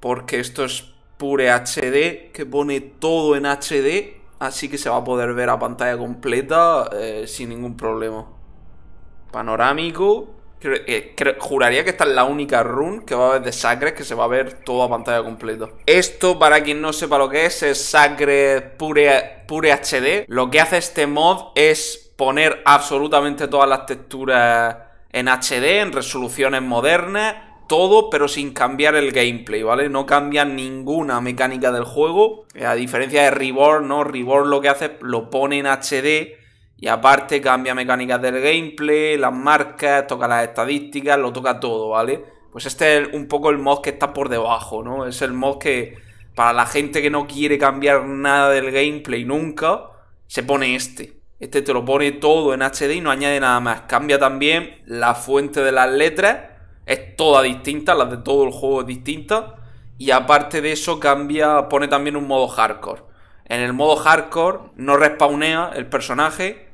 porque esto es Pure HD, que pone todo en HD, así que se va a poder ver a pantalla completa eh, sin ningún problema. Panorámico. Eh, juraría que esta es la única run que va a haber de Sacred que se va a ver todo a pantalla completa. Esto, para quien no sepa lo que es, es Sacred Pure, Pure HD. Lo que hace este mod es poner absolutamente todas las texturas en HD, en resoluciones modernas todo, pero sin cambiar el gameplay, ¿vale? No cambia ninguna mecánica del juego, eh, a diferencia de Reborn, ¿no? Reborn lo que hace es lo pone en HD y aparte cambia mecánicas del gameplay, las marcas, toca las estadísticas, lo toca todo, ¿vale? Pues este es un poco el mod que está por debajo, ¿no? Es el mod que para la gente que no quiere cambiar nada del gameplay nunca, se pone este. Este te lo pone todo en HD y no añade nada más. Cambia también la fuente de las letras es toda distinta, las de todo el juego es distinta. Y aparte de eso, cambia, pone también un modo hardcore. En el modo hardcore no respawnea el personaje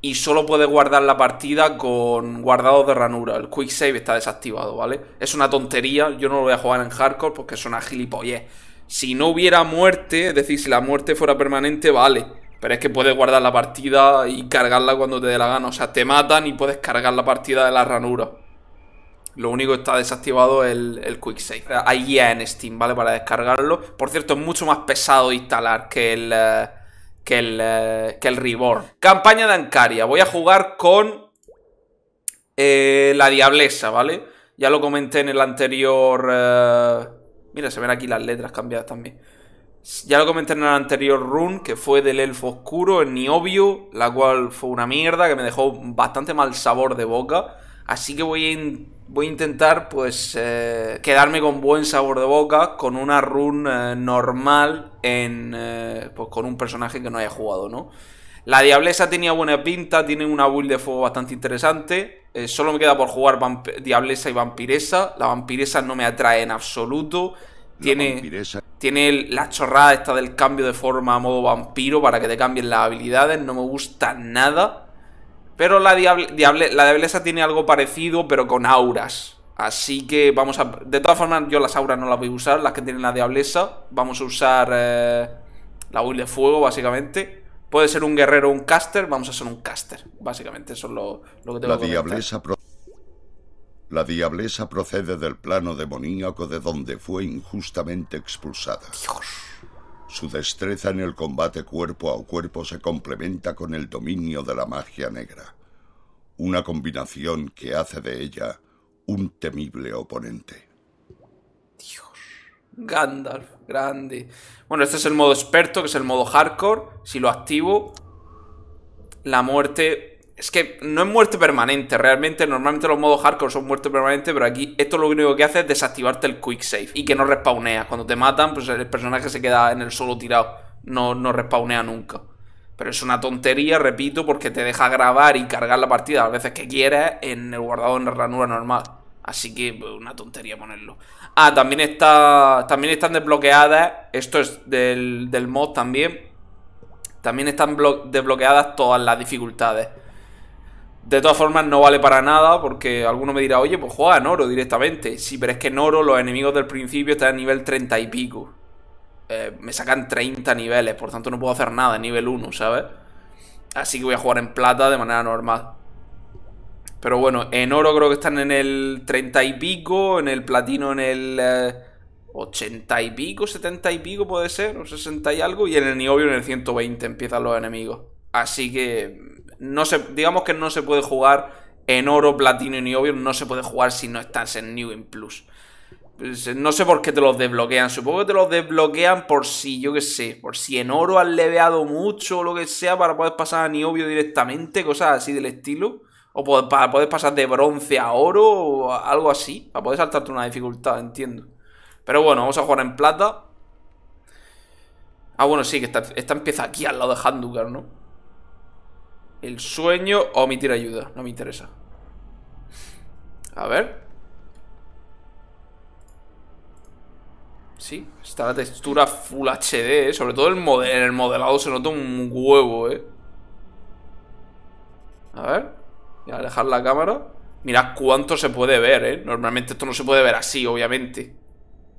y solo puedes guardar la partida con guardados de ranura. El quick save está desactivado, ¿vale? Es una tontería, yo no lo voy a jugar en hardcore porque una gilipollez. Si no hubiera muerte, es decir, si la muerte fuera permanente, vale. Pero es que puedes guardar la partida y cargarla cuando te dé la gana. O sea, te matan y puedes cargar la partida de la ranura. Lo único que está desactivado es el, el Quick Save. Hay guía en Steam, ¿vale? Para descargarlo. Por cierto, es mucho más pesado instalar que el, eh, que el, eh, que el Reborn. Campaña de Ancaria. Voy a jugar con eh, la Diablesa, ¿vale? Ya lo comenté en el anterior... Mira, se ven aquí las letras cambiadas también. Ya lo comenté en el anterior run, que fue del Elfo Oscuro, en Niobio, la cual fue una mierda, que me dejó bastante mal sabor de boca. Así que voy a voy a intentar pues eh, quedarme con buen sabor de boca con una run eh, normal en eh, pues con un personaje que no haya jugado, ¿no? La Diablesa tenía buena pinta, tiene una build de fuego bastante interesante. solo me queda por jugar Diablesa y Vampiresa. La Vampiresa no me atrae en absoluto. Tiene, tiene la chorrada esta del cambio de forma a modo vampiro para que te cambien las habilidades. No me gusta nada. Pero la, diableza tiene algo parecido, pero con auras. Así que vamos a... De todas formas, yo las auras no las voy a usar, las que tienen la diableza. Vamos a usar eh, la huile de fuego, básicamente. Puede ser un guerrero o un caster, vamos a ser un caster. Básicamente, eso es lo, que tengo la que diableza La diableza procede del plano demoníaco de donde fue injustamente expulsada. Dios. Su destreza en el combate cuerpo a cuerpo se complementa con el dominio de la magia negra, una combinación que hace de ella un temible oponente. Dios, Gandalf, grande. Bueno, este es el modo experto, que es el modo hardcore. Si lo activo, la muerte es que no es muerte permanente, realmente. Normalmente los modos hardcore son muerte permanente, pero aquí esto lo único que hace es desactivarte el quick save y que no respawnea. Cuando te matan, pues el personaje se queda en el solo tirado. No, no respawnea nunca. Pero es una tontería, repito, porque te deja grabar y cargar la partida las veces que quieras en el guardado en la ranura normal. Así que pues, una tontería ponerlo. Ah, también está. También están desbloqueadas. Esto es del, del mod también. También están desbloqueadas todas las dificultades. De todas formas, no vale para nada porque alguno me dirá, oye, pues juega en oro directamente. Sí, pero es que en oro los enemigos del principio están a nivel 30 y pico. Eh, me sacan 30 niveles, por tanto no puedo hacer nada en nivel 1, ¿sabes? Así que voy a jugar en plata de manera normal. Pero bueno, en oro creo que están en el 30 y pico, en el platino en el 80 eh, y pico, 70 y pico puede ser, o 60 y algo, y en el niobio en el 120 empiezan los enemigos. Así que no se, digamos que no se puede jugar en oro, platino y obvio, no se puede jugar si no estás en New in Plus. Pues, no sé por qué te los desbloquean. Supongo que te los desbloquean por si, yo qué sé, por si en oro has leveado mucho o lo que sea para poder pasar a Niobio directamente, cosas así del estilo. O para poder pasar de bronce a oro o algo así. Para poder saltarte una dificultad, entiendo. Pero bueno, vamos a jugar en plata. Ah, bueno, sí, que esta, esta empieza aquí al lado de Handukar, ¿no? El sueño, o omitir ayuda, no me interesa. A ver. Sí, está la textura Full HD, ¿eh? sobre todo el en el modelado se nota un huevo, ¿eh? A ver, voy a la cámara. Mirad cuánto se puede ver, ¿eh? Normalmente esto no se puede ver así, obviamente.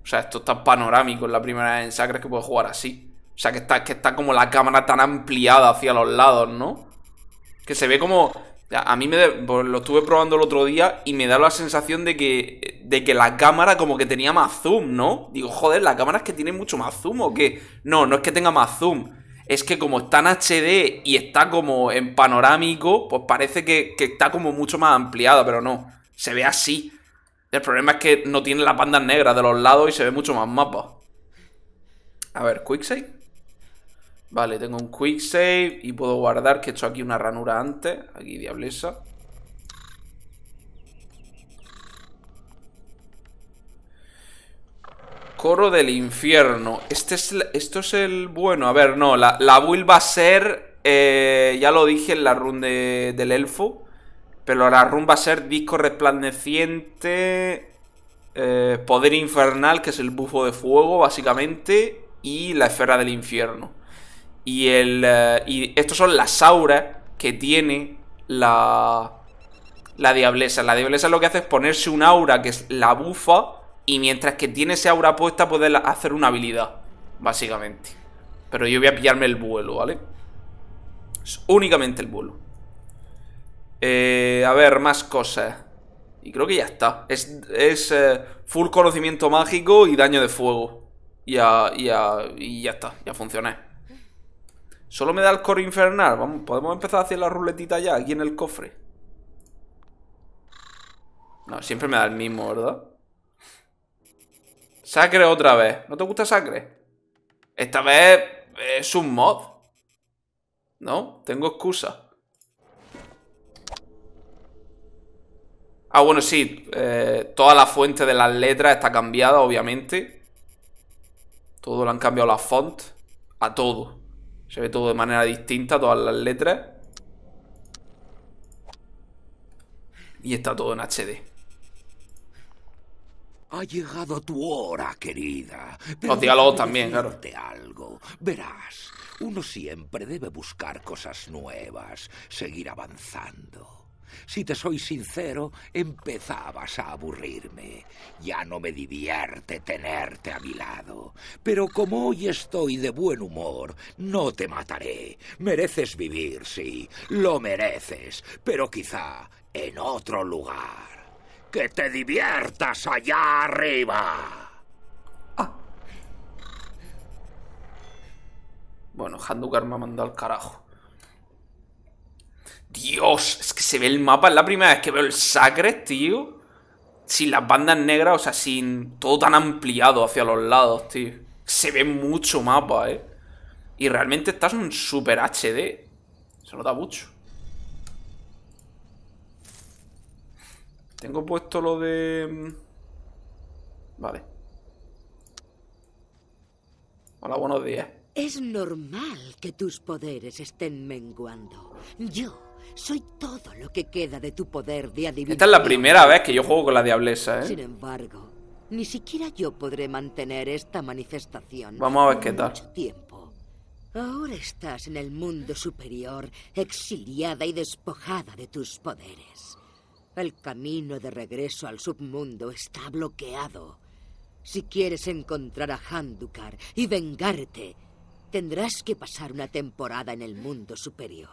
O sea, esto está panorámico, es la primera vez en Sacres que puedo jugar así. O sea, que está, que está como la cámara tan ampliada hacia los lados, ¿no? que se ve como... A mí me lo estuve probando el otro día y me da la sensación de que, de que la cámara como que tenía más zoom, ¿no? Digo, joder, la cámara es que tiene mucho más zoom o qué. No, no es que tenga más zoom. Es que como está en HD y está como en panorámico, pues parece que, está como mucho más ampliada, pero no. Se ve así. El problema es que no tiene las bandas negras de los lados y se ve mucho más mapa. A ver, quick Vale, tengo un quick save y puedo guardar que he hecho aquí una ranura antes. Aquí, diablesa. Coro del infierno. Este es, esto es el bueno. A ver, no, la, la build va a ser... Eh, ya lo dije en la run del elfo. Pero la run va a ser disco resplandeciente... Eh, poder infernal, que es el bufo de fuego, básicamente. Y la esfera del infierno. Y, el, eh, y estos son las auras que tiene la, la diablesa. La diablesa lo que hace es ponerse un aura que es la bufa. Y mientras que tiene esa aura puesta, puede hacer una habilidad. Básicamente. Pero yo voy a pillarme el vuelo, ¿vale? únicamente el vuelo. Eh, a ver, más cosas. Y creo que ya está. Es, eh, full conocimiento mágico y daño de fuego. Y, ya y, ya está, ya funciona. Solo me da el coro infernal. Vamos, podemos empezar a hacer la ruletita ya, aquí en el cofre. No, siempre me da el mismo, ¿verdad? Sacre otra vez. ¿No te gusta Sacre? Esta vez es un mod. ¿No? Tengo excusa. Ah, bueno, sí. Eh, toda la fuente de las letras está cambiada, obviamente. Todo lo han cambiado la font. A todo. Se ve todo de manera distinta, todas las letras. Y está todo en HD. Ha llegado tu hora, querida. Los diálogos también, claro. algo. Verás, uno siempre debe buscar cosas nuevas, seguir avanzando si te soy sincero, empezabas a aburrirme. Ya no me divierte tenerte a mi lado. Pero como hoy estoy de buen humor, no te mataré. Mereces vivir, sí, lo mereces, pero quizá en otro lugar. ¡Que te diviertas allá arriba! Ah. Bueno, Handukar me ha mandado al carajo. Dios, es que se ve el mapa. Es la primera vez que veo el Sacred, tío. Sin las bandas negras, o sea, sin todo tan ampliado hacia los lados, tío. Se ve mucho mapa, eh. Y realmente estás en super HD. Se nota mucho. Tengo puesto lo de... Mm, vale. Hola, buenos días. Es normal que tus poderes estén menguando. Yo soy todo lo que queda de tu poder de adivinar. Esta es la primera vez que yo juego con la diablesa, ¿eh? Sin embargo, ni siquiera yo podré mantener esta manifestación. Vamos a ver qué tal. tiempo. Ahora estás en el mundo superior, exiliada y despojada de tus poderes. El camino de regreso al submundo está bloqueado. Si quieres encontrar a Handukar y vengarte, tendrás que pasar una temporada en el mundo superior.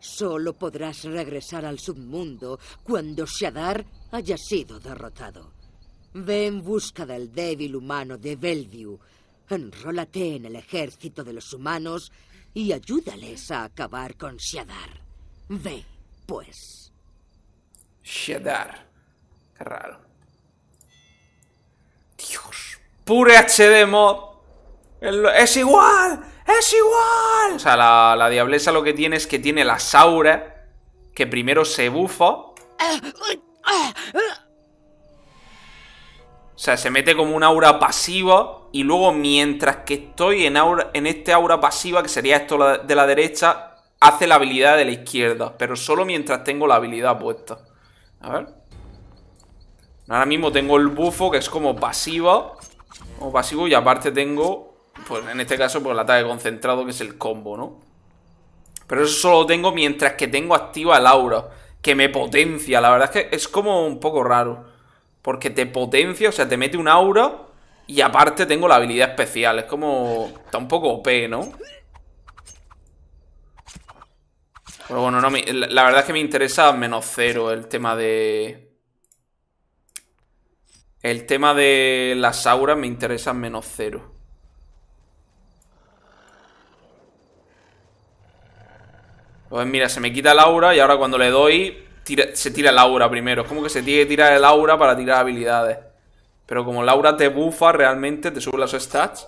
Solo podrás regresar al submundo cuando Shadar haya sido derrotado. Ve en busca del débil humano de Bellevue, enrólate en el ejército de los humanos y ayúdales a acabar con Shadar. Ve, pues. Shadar. Qué Dios. Pure HD Es igual. ¡Es igual! O sea, la, la lo que tiene es que tiene la saura, que primero se bufa. O sea, se mete como un aura pasiva y luego mientras que estoy en, en este aura pasiva, que sería esto de la derecha, hace la habilidad de la izquierda, pero solo mientras tengo la habilidad puesta. A ver. Ahora mismo tengo el bufo, que es como pasiva. Como pasivo, y aparte tengo pues, en este caso, por pues, el ataque concentrado, que es el combo, ¿no? Pero eso solo lo tengo mientras que tengo activa el aura, que me potencia. La verdad es que es como un poco raro. Porque te potencia, o sea, te mete un aura y aparte tengo la habilidad especial. Es como... Está un poco OP, ¿no? Pero bueno, la verdad es que me interesa menos cero el tema de... El tema de las auras me interesa menos cero. Pues mira, se me quita el aura y ahora cuando le doy se tira el aura primero. Es como que se tiene que tirar el aura para tirar habilidades. Pero como el aura te bufa realmente, te sube las stats.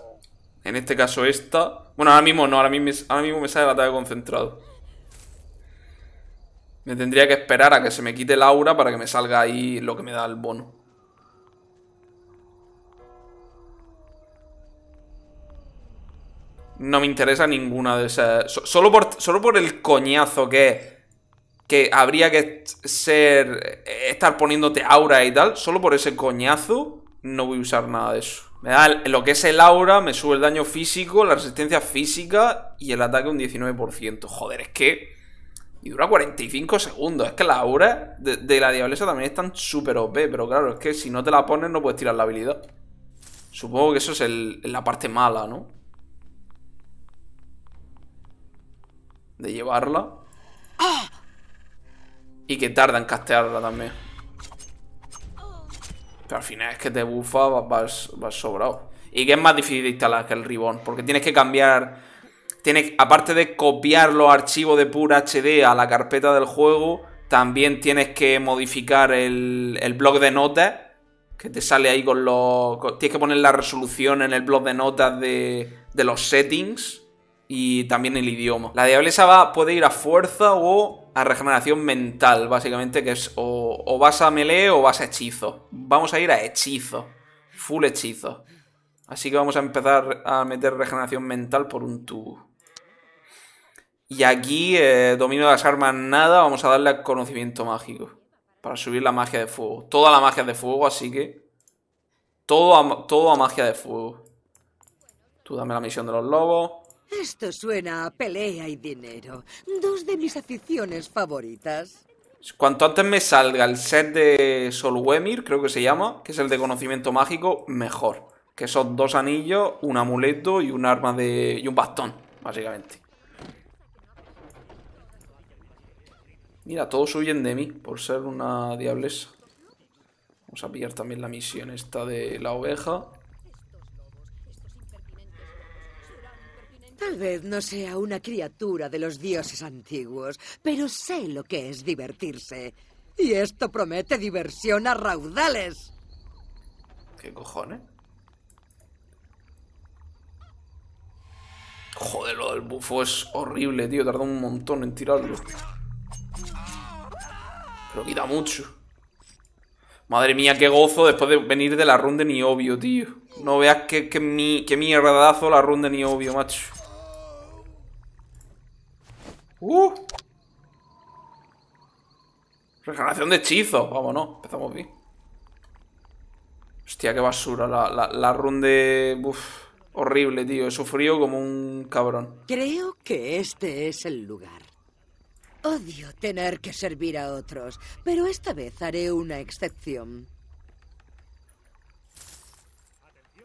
En este caso esta. Bueno, ahora mismo no, ahora mismo, ahora mismo me sale el ataque concentrado. Me tendría que esperar a que se me quite el aura para que me salga ahí lo que me da el bono. no me interesa ninguna de esas. Solo por, solo por el coñazo que que habría que ser estar poniéndote aura y tal, solo por ese coñazo no voy a usar nada de eso. Me da lo que es el aura, me sube el daño físico, la resistencia física y el ataque un 19%. Joder, es que... Y dura 45 segundos. Es que las auras de, la diablesa también están súper OP, pero claro, es que si no te la pones no puedes tirar la habilidad. Supongo que eso es la parte mala, ¿no? de llevarla. Y que tarda en castearla también. Pero al final es que te bufa, vas, sobrado. Y que es más difícil de instalar que el Ribbon, porque tienes que cambiar... aparte de copiar los archivos de pura HD a la carpeta del juego, también tienes que modificar el, el blog de notas que te sale ahí con los... tienes que poner la resolución en el blog de notas de, de los settings y también el idioma. La diableza va, puede ir a fuerza o a regeneración mental, básicamente, que es o, vas a melee o vas a hechizo. Vamos a ir a hechizo, full hechizo. Así que vamos a empezar a meter regeneración mental por un tubo. Y aquí, eh, dominio de las armas nada, vamos a darle a conocimiento mágico. Para subir la magia de fuego. Toda la magia de fuego, así que... Todo todo a magia de fuego. Tú dame la misión de los lobos. Esto suena a pelea y dinero, dos de mis aficiones favoritas. Cuanto antes me salga el set de Solwemir, creo que se llama, que es el de conocimiento mágico, mejor. Que son dos anillos, un amuleto y un arma de... y un bastón, básicamente. Mira, todos huyen de mí por ser una diablesa. Vamos a pillar también la misión esta de la oveja. no sea una criatura de los dioses antiguos, pero sé lo que es divertirse. Y esto promete diversión a raudales. ¿Qué cojones? Joder, lo del bufo es horrible, tío. Tarda un montón en tirarlo. Pero quita mucho. Madre mía, qué gozo después de venir de la run de Niobio, tío. No veas que qué, mi, qué mierdazo la run de Niobio, macho. ¡Uh! Regeneración de hechizo. Vámonos, empezamos bien. Hostia, qué basura. La, la, la run de... horrible, tío. He sufrido como un cabrón. Creo que este es el lugar. Odio tener que servir a otros, pero esta vez haré una excepción.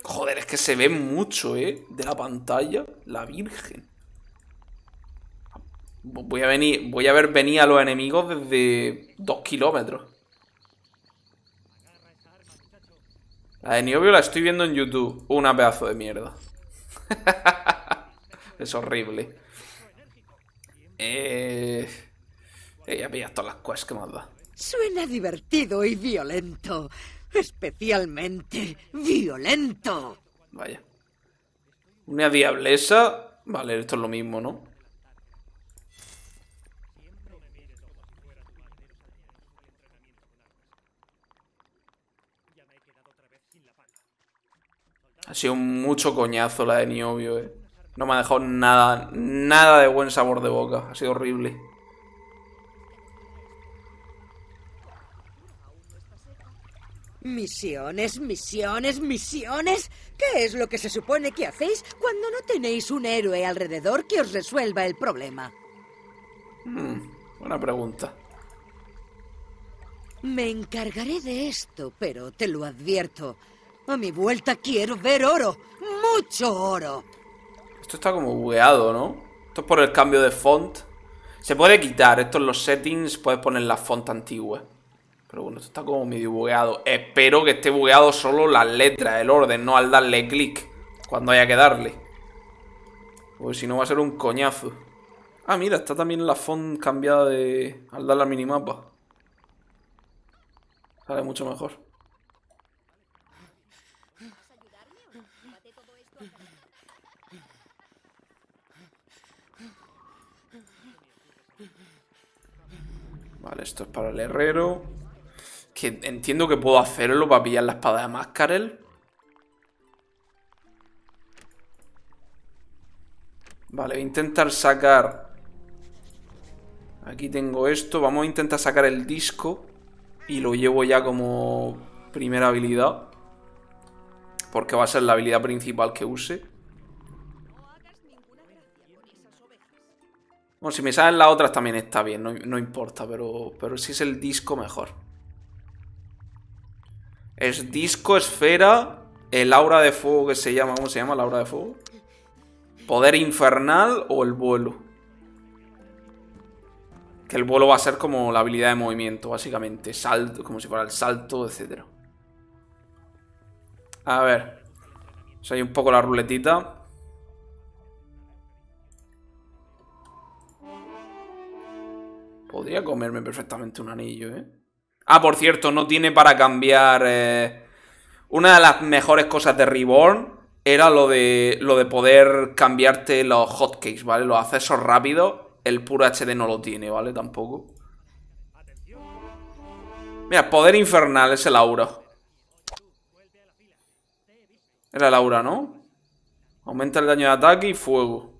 Joder, es que se ve mucho, ¿eh? De la pantalla, la Virgen. Voy a venir, voy a ver venir a los enemigos desde dos kilómetros. La de Niobio la estoy viendo en YouTube. Una pedazo de mierda. es horrible. Eh... Ya todas las cosas que me Suena divertido y violento. Especialmente violento. Vaya. Una diablesa. Vale, esto es lo mismo, ¿no? Ha sido mucho coñazo la de Niobio, eh. No me ha dejado nada, nada de buen sabor de boca. Ha sido horrible. Misiones, misiones, misiones. ¿Qué es lo que se supone que hacéis cuando no tenéis un héroe alrededor que os resuelva el problema? Hmm, buena pregunta. Me encargaré de esto, pero te lo advierto. A mi vuelta quiero ver oro. Mucho oro. Esto está como bugueado, ¿no? Esto es por el cambio de font. Se puede quitar. Esto en los settings puedes poner la font antigua. Pero bueno, esto está como medio bugueado. Espero que esté bugueado solo las letras, el orden, no al darle clic. Cuando haya que darle. Porque si no va a ser un coñazo. Ah, mira, está también la font cambiada de... Al dar la minimapa. Sale mucho mejor. Vale, esto es para el herrero. Que entiendo que puedo hacerlo para pillar la espada de Mascarel. Vale, voy a intentar sacar... Aquí tengo esto. Vamos a intentar sacar el disco. Y lo llevo ya como primera habilidad. Porque va a ser la habilidad principal que use. Bueno, si me salen las otras también está bien, no, no importa, pero, pero si es el disco mejor. Es disco, esfera, el aura de fuego que se llama, ¿cómo se llama el aura de fuego? Poder infernal o el vuelo. Que el vuelo va a ser como la habilidad de movimiento, básicamente. Salto, como si fuera el salto, etc. A ver. soy un poco la ruletita. Podría comerme perfectamente un anillo, ¿eh? Ah, por cierto, no tiene para cambiar... Eh, una de las mejores cosas de Reborn era lo de, lo de poder cambiarte los hotcakes, ¿vale? Los accesos rápidos. El puro HD no lo tiene, ¿vale? Tampoco. Mira, poder infernal es el aura. Era el aura, ¿no? Aumenta el daño de ataque y fuego.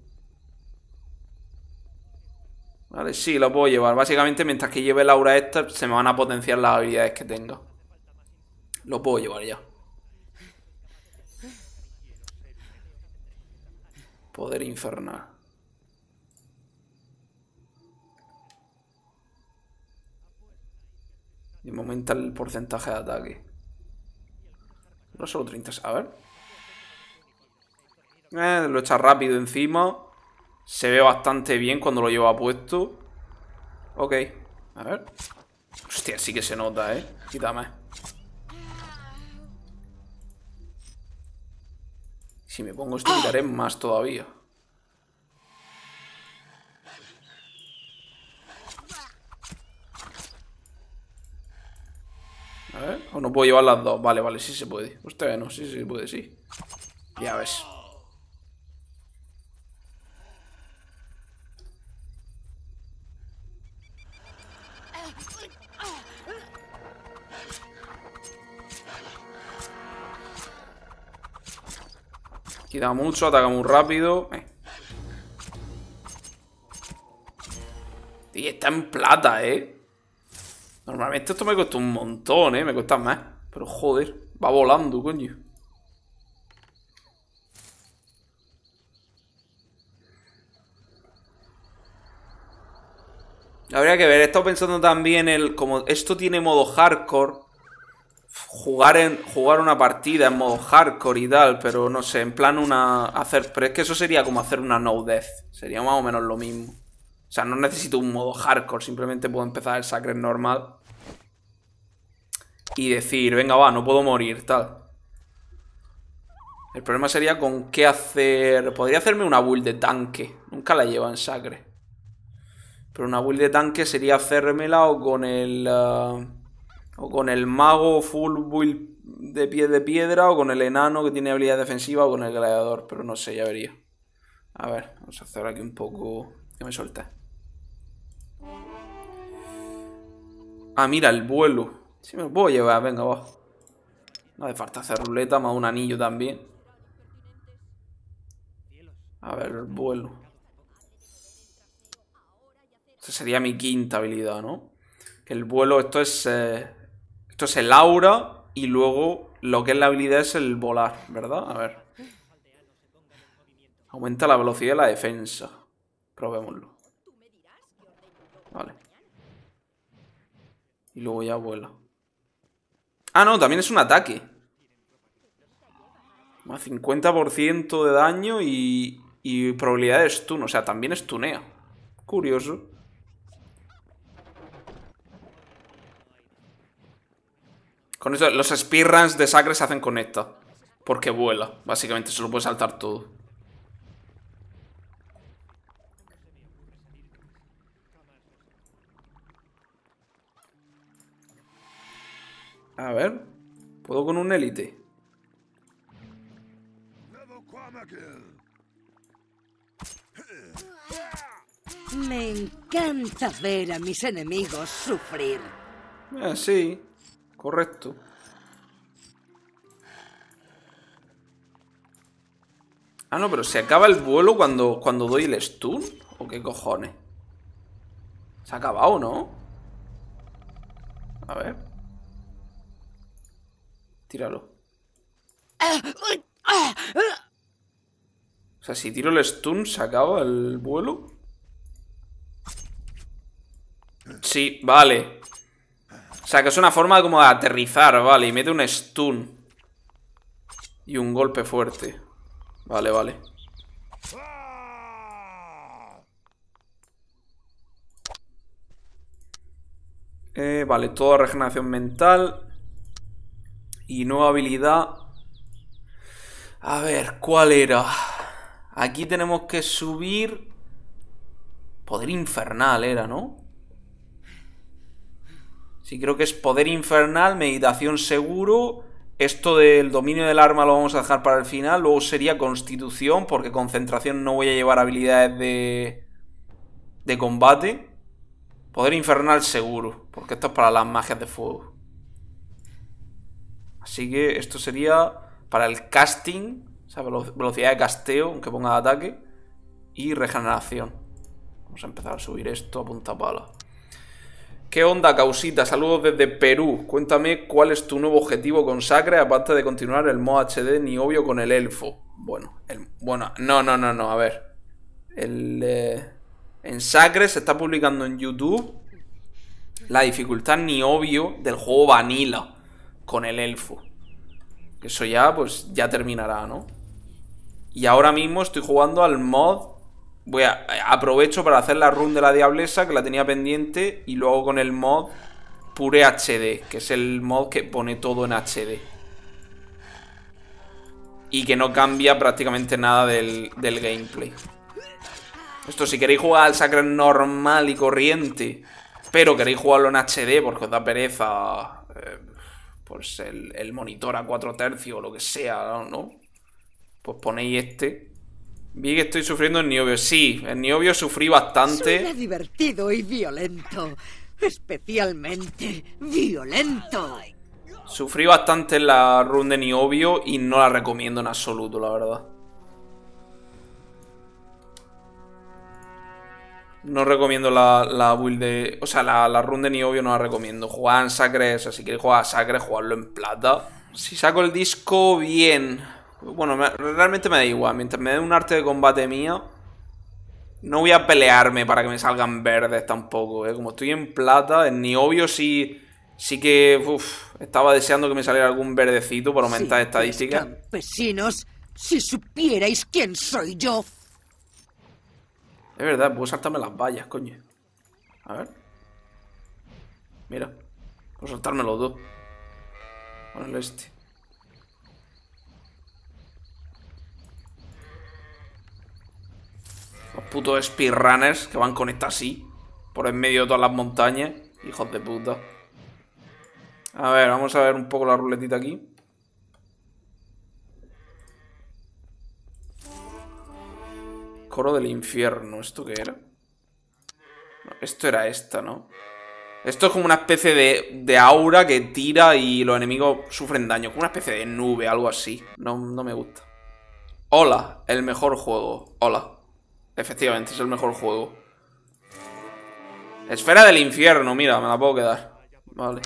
Vale, sí, lo puedo llevar. Básicamente, mientras que lleve Laura esta, se me van a potenciar las habilidades que tengo. Lo puedo llevar ya. Poder infernal. Y me aumenta el porcentaje de ataque. No solo 30. A ver. Eh, lo echa rápido encima. Se ve bastante bien cuando lo lleva puesto. Ok. A ver. Hostia, sí que se nota, ¿eh? Quítame. Si me pongo esto, quitaré más todavía. A ver. O oh, no puedo llevar las dos. Vale, vale, sí se puede. Usted pues no, sí se sí, puede, sí. Ya ves. da mucho, ataca muy rápido. Eh. Y está en plata, ¿eh? Normalmente esto me cuesta un montón, ¿eh? Me cuesta más. Pero joder, va volando, coño. Habría que ver, he estado pensando también el... Como esto tiene modo hardcore jugar en jugar una partida en modo hardcore y tal, pero no sé, en plan una hacer, pero es que eso sería como hacer una no death, sería más o menos lo mismo. O sea, no necesito un modo hardcore, simplemente puedo empezar el sacre normal y decir, venga, va, no puedo morir, tal. El problema sería con qué hacer... Podría hacerme una build de tanque. Nunca la llevo en sacre. Pero una build de tanque sería hacérmela o con el... Ah, o con el mago full build de pie de piedra, o con el enano que tiene habilidad defensiva, o con el gladiador, pero no sé, ya vería. A ver, vamos a hacer aquí un poco que me suelte. Ah, mira, el vuelo. Si me lo puedo llevar, venga, va. No hace falta hacer ruleta, más un anillo también. A ver, el vuelo. Esta sería mi quinta habilidad, ¿no? Que el vuelo, esto es... Eh, esto es el aura y luego lo que es la habilidad es el volar, ¿verdad? A ver. Aumenta la velocidad de la defensa. Probémoslo. Vale. Y luego ya vuela. Ah, no, también es un ataque. Más 50% de daño y, y probabilidad de stun. O sea, también stunea. Curioso. Con eso los speedruns de Sacre se hacen con esto. Porque vuela. Básicamente, se lo puede saltar todo. A ver. ¿Puedo con un élite? Me encanta ver a mis enemigos sufrir. Ah, sí. Correcto. Ah, no, pero ¿se acaba el vuelo cuando, cuando doy el stun? ¿O qué cojones? Se ha acabado, ¿no? A ver. Tíralo. O sea, si tiro el stun, ¿se acaba el vuelo? Sí, vale. O sea, que es una forma como de aterrizar, vale. Y mete un stun. Y un golpe fuerte. Vale, vale. Eh, vale, toda regeneración mental. Y nueva habilidad. A ver, ¿cuál era? Aquí tenemos que subir... Poder infernal era, ¿no? Sí, creo que es poder infernal, meditación seguro. Esto del dominio del arma lo vamos a dejar para el final. Luego sería constitución, porque concentración no voy a llevar habilidades de, de combate. Poder infernal seguro, porque esto es para las magias de fuego. Así que esto sería para el casting, o sea, velocidad de casteo, aunque ponga de ataque, y regeneración. Vamos a empezar a subir esto a punta pala. ¿Qué onda, Causita? Saludos desde Perú. Cuéntame cuál es tu nuevo objetivo con Sacre, aparte de continuar el mod HD ni obvio con el elfo. Bueno, el, bueno, no, no, no, no, a ver. El, eh, en Sacre se está publicando en YouTube la dificultad ni obvio del juego Vanilla con el elfo. Eso ya, pues, ya terminará, ¿no? Y ahora mismo estoy jugando al mod voy a, eh, aprovecho para hacer la run de la diablesa que la tenía pendiente y luego con el mod Pure HD, que es el mod que pone todo en HD. Y que no cambia prácticamente nada del, gameplay. Esto si queréis jugar al Sacred normal y corriente, pero queréis jugarlo en HD porque os da pereza pues el, el, monitor a 4 tercios o lo que sea, ¿no? Pues ponéis este Vi que estoy sufriendo en Niobio. Sí, en Niobio sufrí bastante. divertido y violento. Especialmente violento. Sufrí bastante en la run de Niobio y no la recomiendo en absoluto, la verdad. No recomiendo la, la build de... O sea, la, la run de Niobio no la recomiendo. Jugar en Sacre, o sea, si quieres jugar a Sacre, jugarlo en plata. Si saco el disco, bien. Bueno, realmente me da igual. Mientras me dé un arte de combate mío, no voy a pelearme para que me salgan verdes tampoco. ¿eh? Como estoy en plata, es ni obvio si... Sí que estaba deseando que me saliera algún verdecito para aumentar sí, estadísticas. Pues, si supierais quién soy yo. Es verdad, puedo saltarme las vallas, coño. A ver. Mira. Puedo saltarme los dos. Con este. Los putos speedrunners que van con esta así. Por en medio de todas las montañas. Hijos de puta. A ver, vamos a ver un poco la ruletita aquí. Coro del infierno. ¿Esto qué era? esto era esta, ¿no? Esto es como una especie de, de, aura que tira y los enemigos sufren daño. Como una especie de nube, algo así. no me gusta. Hola, el mejor juego. Hola. Efectivamente, es el mejor juego. Esfera del infierno, mira, me la puedo quedar. Vale,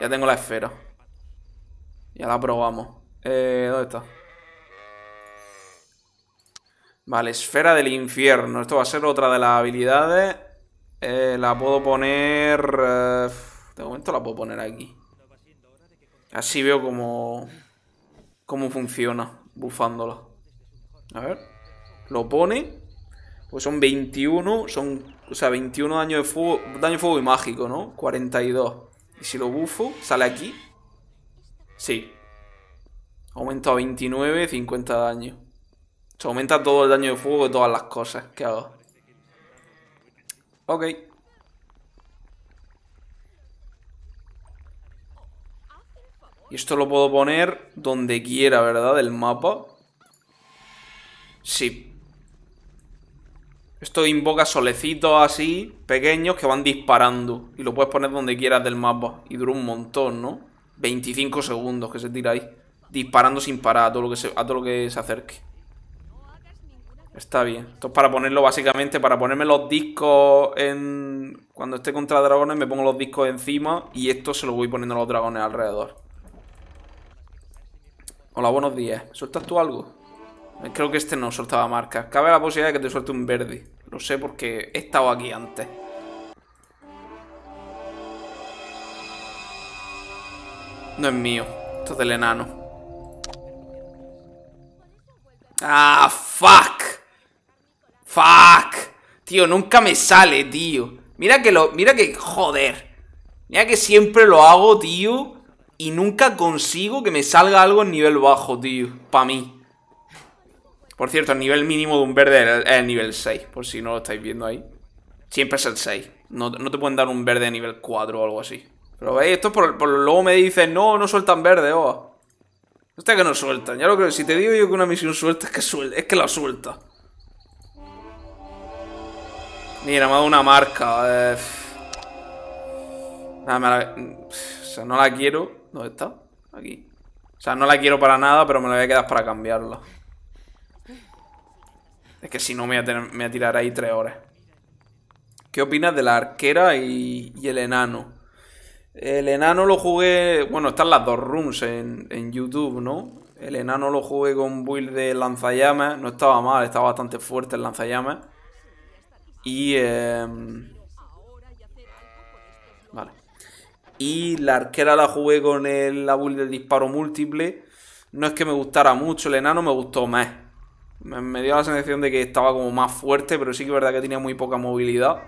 ya tengo la esfera. Ya la probamos. Eh, ¿dónde está? Vale, esfera del infierno. Esto va a ser otra de las habilidades. Eh, la puedo poner... Eh, de momento la puedo poner aquí. Así veo cómo... Cómo funciona, bufándola. A ver. Lo pone. Pues son 21, son, o sea, 21 daño de fuego, daño de fuego y mágico, ¿no? 42. Y si lo bufo, ¿sale aquí? Sí. Aumenta a 29, 50 daño. O sea, aumenta todo el daño de fuego de todas las cosas que hago. Ok. Y esto lo puedo poner donde quiera, ¿verdad? Del mapa. Sí. Esto invoca solecitos así, pequeños, que van disparando. Y lo puedes poner donde quieras del mapa. Y dura un montón, ¿no? 25 segundos que se tira ahí. Disparando sin parar a todo lo que se, todo lo que se acerque. Está bien. Esto es para ponerlo básicamente, para ponerme los discos en... Cuando esté contra dragones me pongo los discos encima y esto se lo voy poniendo a los dragones alrededor. Hola, buenos días. ¿Sueltas tú algo? Creo que este no soltaba marca. Cabe la posibilidad de que te suelte un verde. Lo sé porque he estado aquí antes. No es mío. Esto es del enano. ¡Ah, fuck! ¡Fuck! Tío, nunca me sale, tío. Mira que lo... Mira que... Joder. Mira que siempre lo hago, tío. Y nunca consigo que me salga algo en nivel bajo, tío. para mí. Por cierto, el nivel mínimo de un verde es el nivel 6, por si no lo estáis viendo ahí. Siempre es el 6. No, te pueden dar un verde de nivel 4 o algo así. Pero veis, eh, esto por, por luego me dicen, no, no sueltan verde, oh. Este que no sueltan, ya lo creo. Si te digo yo que una misión suelta, es que suelta, es que la suelta. Mira, me ha dado una marca. Eh, nada, me la... O sea, no la quiero. ¿Dónde está? Aquí. O sea, no la quiero para nada, pero me la voy a quedar para cambiarla. Es que si no me voy, a tirar ahí tres horas. ¿Qué opinas de la arquera y, el enano? El enano lo jugué. Bueno, están las dos rooms en, YouTube, ¿no? El enano lo jugué con build de lanzallamas. No estaba mal, estaba bastante fuerte el lanzallamas. Y. Em, vale. Y la arquera la jugué con el, la build de disparo múltiple. No es que me gustara mucho, el enano me gustó más. Me dio la sensación de que estaba como más fuerte, pero sí que es verdad que tenía muy poca movilidad.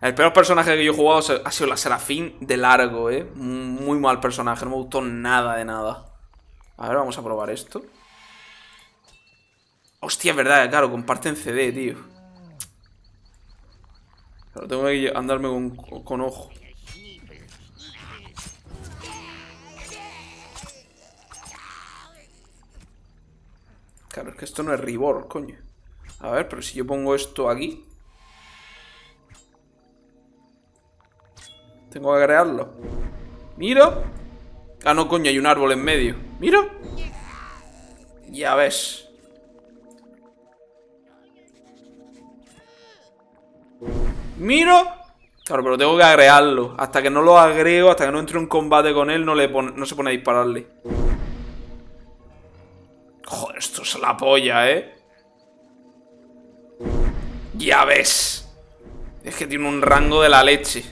El peor personaje que yo he jugado ha sido la Serafín de largo, ¿eh? Muy mal personaje, no me gustó nada de nada. A ver, vamos a probar esto. Hostia, es verdad, claro, comparten CD, tío. Pero tengo que andarme con, con ojo. Claro, es que esto no es ribor, coño. A ver, pero si yo pongo esto aquí... Tengo que agregarlo. Miro. Ah, no, coño, hay un árbol en medio. Miro. Ya ves. Miro. Claro, pero tengo que agregarlo. Hasta que no lo agrego, hasta que no entre en combate con él, no, le no se pone a dispararle. Joder, esto es la polla, ¿eh? Ya ves. Es que tiene un rango de la leche.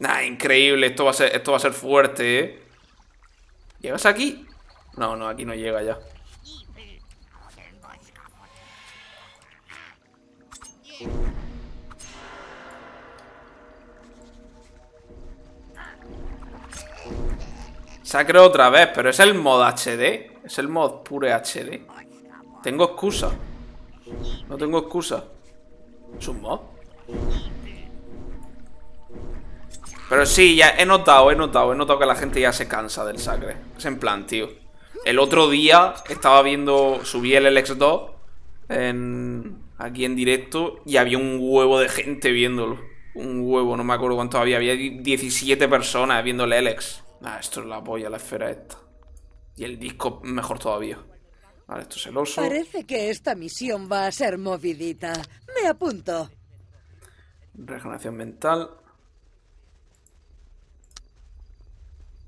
Nah, increíble. Esto va a ser, esto va a ser fuerte, ¿eh? ¿Llegas aquí? No, no, aquí no llega ya. Sacre otra vez, pero es el mod HD. Es el mod pure HD. Tengo excusa. No tengo excusa. ¿Es un mod? Pero sí, ya he notado, he notado, he notado que la gente ya se cansa del sacre. Es en plan, tío. El otro día estaba viendo, subí el LX2 en, aquí en directo y había un huevo de gente viéndolo. Un huevo, no me acuerdo cuánto había. Había 17 personas viendo el LX. Ah, esto es la polla, la esfera esta. Y el disco mejor todavía. Vale, esto es el oso. Parece que esta misión va a ser movidita. Me apunto. Regeneración mental.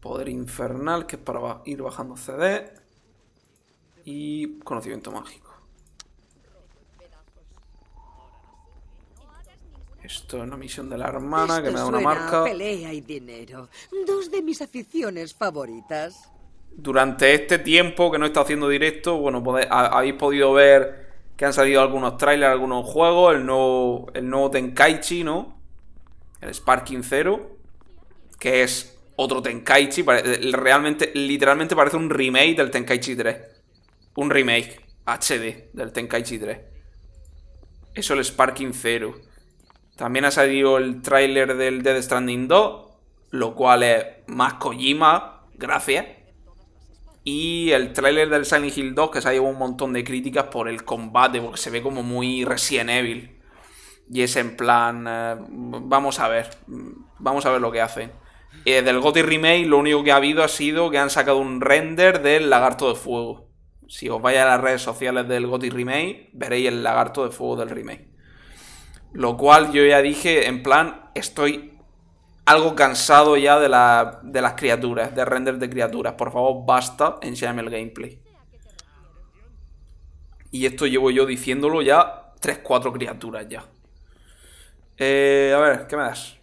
Poder infernal, que es para ir bajando CD. Y conocimiento mágico. Esto es una misión de la hermana que me da una marca. dinero. Dos de mis aficiones favoritas. Durante este tiempo que no he estado haciendo directo, bueno, habéis podido ver que han salido algunos trailers, algunos juegos, el nuevo, el nuevo Tenkaichi, ¿no? El Sparking Zero, que es otro Tenkaichi, eh, realmente, literalmente parece un remake del Tenkaichi 3. Un remake HD del Tenkaichi 3. Eso es el Sparking Zero. También ha salido el tráiler del Dead Stranding 2, lo cual es más Kojima, gracias. Y el tráiler del Silent Hill 2, que se ha llevado un montón de críticas por el combate, porque se ve como muy recién Evil. Y es en plan, eh, vamos a ver, vamos a ver lo que hacen. Eh, del GOTY Remake lo único que ha habido ha sido que han sacado un render del lagarto de fuego. Si os vais a las redes sociales del GOTY Remake, veréis el lagarto de fuego del remake. Lo cual yo ya dije, en plan, estoy algo cansado ya de, las criaturas, de render de criaturas. Por favor, basta, enséñame el gameplay. Y esto llevo yo diciéndolo ya 3-4 criaturas ya. Eh, a ver, ¿qué me das?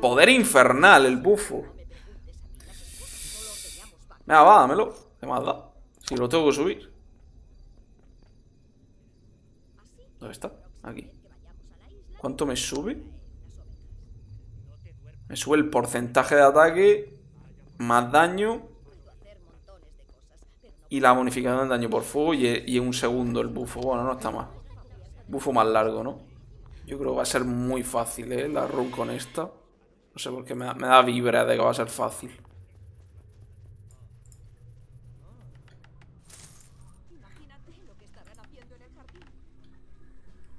Poder infernal, el buffo. Venga, va, dámelo. ¿Qué más da? Si lo tengo que subir. está? Aquí. ¿Cuánto me sube? Me sube el porcentaje de ataque, más daño y la bonificación de daño por fuego y, en un segundo el bufo. Bueno, no está mal. Bufo más largo, ¿no? Yo creo que va a ser muy fácil, ¿eh? La run con esta. No sé por qué me da vibra de que va a ser fácil.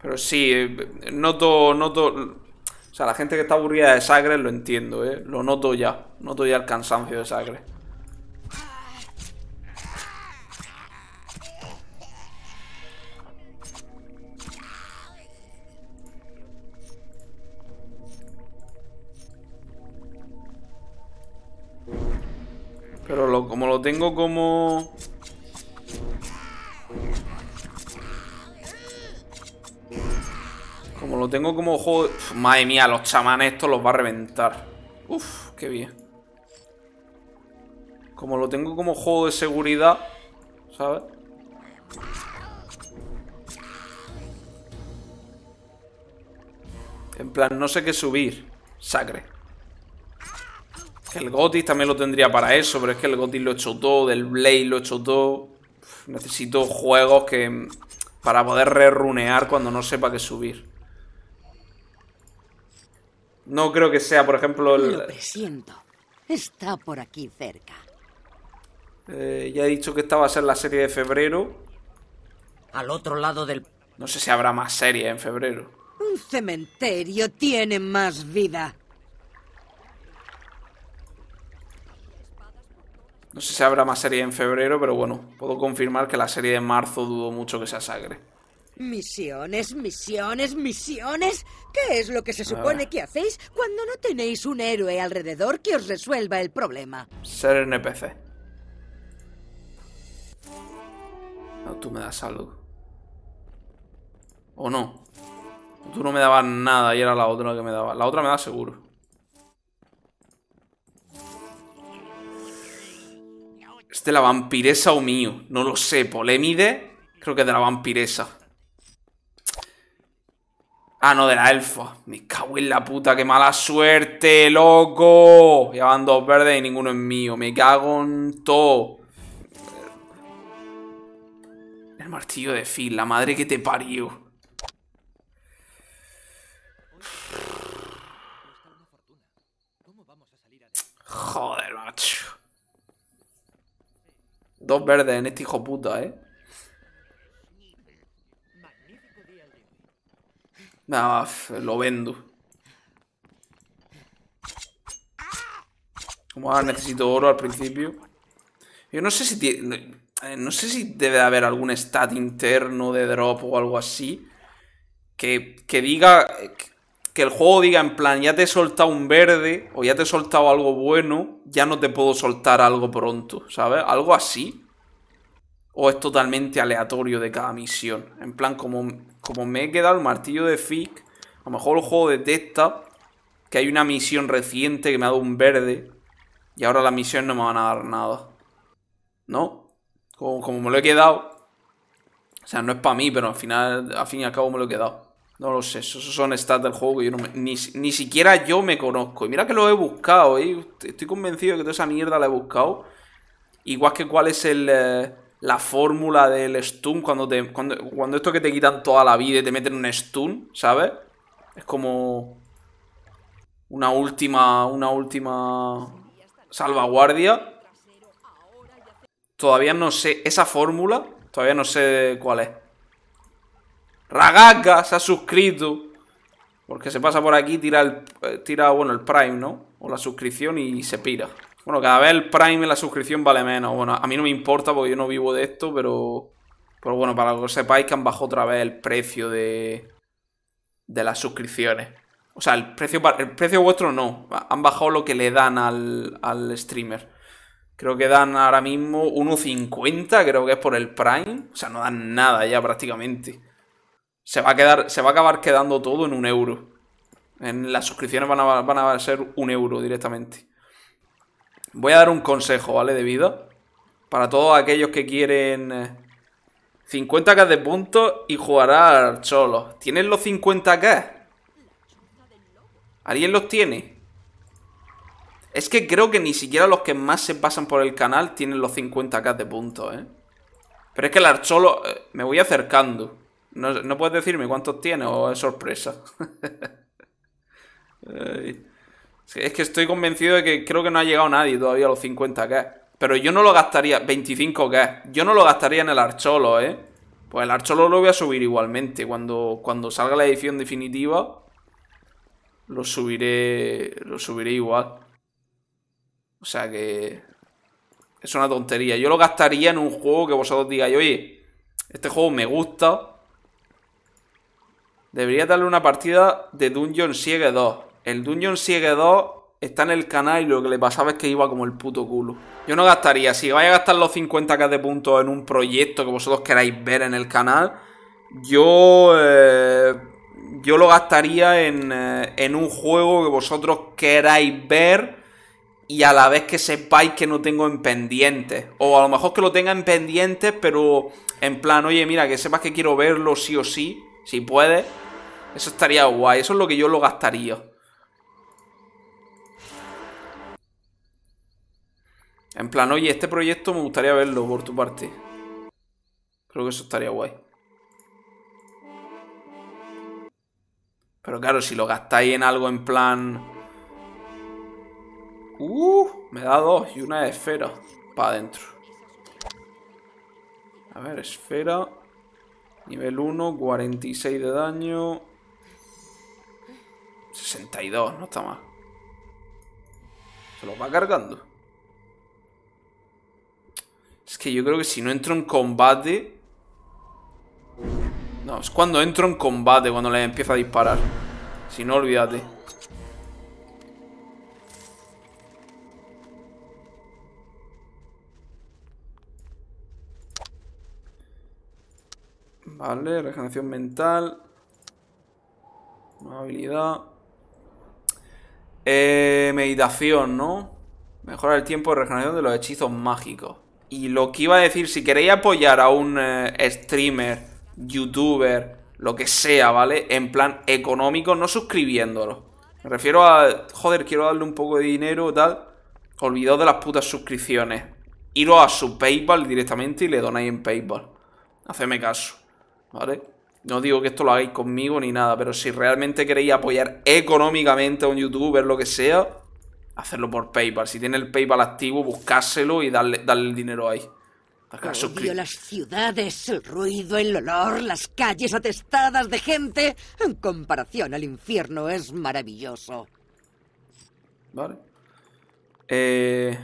Pero sí, eh, noto, noto. O sea, la gente que está aburrida de sangre lo entiendo, ¿eh? Lo noto ya. Noto ya el cansancio de sangre. Pero lo, como lo tengo como... Como lo tengo como juego... madre mía, los chamanes estos los va a reventar. Uf, qué bien. Como lo tengo como juego de seguridad, ¿sabes? En plan, no sé qué subir. Sacre. el Gotis también lo tendría para eso, pero es que el Gotis lo he hecho todo, del Blade lo he hecho todo. necesito juegos que... Para poder rerunear cuando no sepa qué subir. No creo que sea, por ejemplo, el... Lo Está por aquí cerca. Eh, ya he dicho que esta va a ser la serie de febrero. Al otro lado del... No sé si habrá más serie en febrero. Un cementerio tiene más vida. No sé si habrá más serie en febrero, pero bueno, puedo confirmar que la serie de marzo dudo mucho que sea sagre. Misiones, misiones, misiones. ¿Qué es lo que se supone ah. que hacéis cuando no tenéis un héroe alrededor que os resuelva el problema? Ser NPC. No, tú me das algo. ¿O no? Tú no me dabas nada y era la otra que me daba. La otra me da seguro. Es de la vampiresa o mío. No lo sé. Polémide. Creo que es de la vampiresa. Ah, no, de la elfa. Me cago en la puta, qué mala suerte, loco. Ya van dos verdes y ninguno es mío. Me cago en todo. El martillo de Phil, la madre que te parió. Joder, macho. Dos verdes en este hijo puta, eh. No, lo vendo. Como ah, necesito oro al principio. Yo no sé si tiene, eh, No sé si debe haber algún stat interno de drop o algo así. Que, que diga. Que el juego diga en plan, ya te he soltado un verde o ya te he soltado algo bueno, ya no te puedo soltar algo pronto, ¿sabes? Algo así. O es totalmente aleatorio de cada misión. En plan, como como me he quedado el martillo de Fick, a lo mejor el juego detecta que hay una misión reciente que me ha dado un verde y ahora la misión no me van a dar nada. ¿No? Como, me lo he quedado. O sea, no es para mí, pero al final, al fin y al cabo me lo he quedado. No lo sé, esos son stats del juego que yo no me, ni, siquiera yo me conozco. Y mira que lo he buscado, ¿eh? Estoy convencido de que toda esa mierda la he buscado. Igual que cuál es el... Eh, la fórmula del stun cuando te. Cuando, esto que te quitan toda la vida y te meten un stun, ¿sabes? Es como. Una última. Una última. Salvaguardia. Todavía no sé. Esa fórmula. Todavía no sé cuál es. Ragaka se ha suscrito. Porque se pasa por aquí, tira el. Eh, tira, bueno, el Prime, ¿no? O la suscripción y se pira. Bueno, cada vez el Prime en la suscripción vale menos. Bueno, a mí no me importa porque yo no vivo de esto, pero... Pero bueno, para que sepáis que han bajado otra vez el precio de... De las suscripciones. O sea, el precio, el precio vuestro no. Han bajado lo que le dan al, al streamer. Creo que dan ahora mismo 1.50, creo que es por el Prime. O sea, no dan nada ya prácticamente. Se va a, quedar, se va a acabar quedando todo en un euro. En las suscripciones van a, van a ser un euro directamente. Voy a dar un consejo, ¿vale? Debido Para todos aquellos que quieren 50k eh, de puntos y jugar al Cholo. ¿Tienen los 50k? ¿Alguien los tiene? Es que creo que ni siquiera los que más se pasan por el canal tienen los 50k de puntos, ¿eh? Pero es que el Archolo... Eh, me voy acercando. ¿No, puedes decirme cuántos tiene o es sorpresa? Es que estoy convencido de que creo que no ha llegado nadie todavía a los 50k. Pero yo no lo gastaría, 25k, yo no lo gastaría en el Archolo, ¿eh? Pues el Archolo lo voy a subir igualmente. Cuando, cuando salga la edición definitiva, lo subiré, lo subiré igual. O sea que... Es una tontería. Yo lo gastaría en un juego que vosotros digáis, oye, este juego me gusta. Debería darle una partida de Dungeon Siege 2. El Dungeon Siege 2 está en el canal y lo que le pasaba es que iba como el puto culo. Yo no gastaría, si vais a gastar los 50k de puntos en un proyecto que vosotros queráis ver en el canal, yo... Eh, yo lo gastaría en, eh, en un juego que vosotros queráis ver y a la vez que sepáis que no tengo en pendiente. O a lo mejor que lo tenga en pendiente, pero en plan, oye, mira, que sepas que quiero verlo sí o sí, si puedes. Eso estaría guay, eso es lo que yo lo gastaría. En plan, oye, este proyecto me gustaría verlo por tu parte. Creo que eso estaría guay. Pero claro, si lo gastáis en algo en plan... Uh, me da dos y una esfera para adentro. A ver, esfera. Nivel 1, 46 de daño. 62, no está mal. Se lo va cargando yo creo que si no entro en combate... No, es cuando entro en combate, cuando le empieza a disparar. Si no, olvídate. Vale, regeneración mental. Nueva habilidad. Eh, meditación, ¿no? Mejora el tiempo de regeneración de los hechizos mágicos. Y lo que iba a decir, si queréis apoyar a un eh, streamer, youtuber, lo que sea, ¿vale? En plan económico, no suscribiéndolo. Me refiero a, joder, quiero darle un poco de dinero tal. Olvidaos de las putas suscripciones. Iro a su PayPal directamente y le donáis en PayPal. Hacedme caso, ¿vale? No digo que esto lo hagáis conmigo ni nada, pero si realmente queréis apoyar económicamente a un youtuber, lo que sea, hacerlo por PayPal. Si tiene el PayPal activo, buscárselo y darle, darle el dinero ahí. Odio las ciudades, el ruido, el olor, las calles atestadas de gente. En comparación al infierno es maravilloso. Vale. Eh...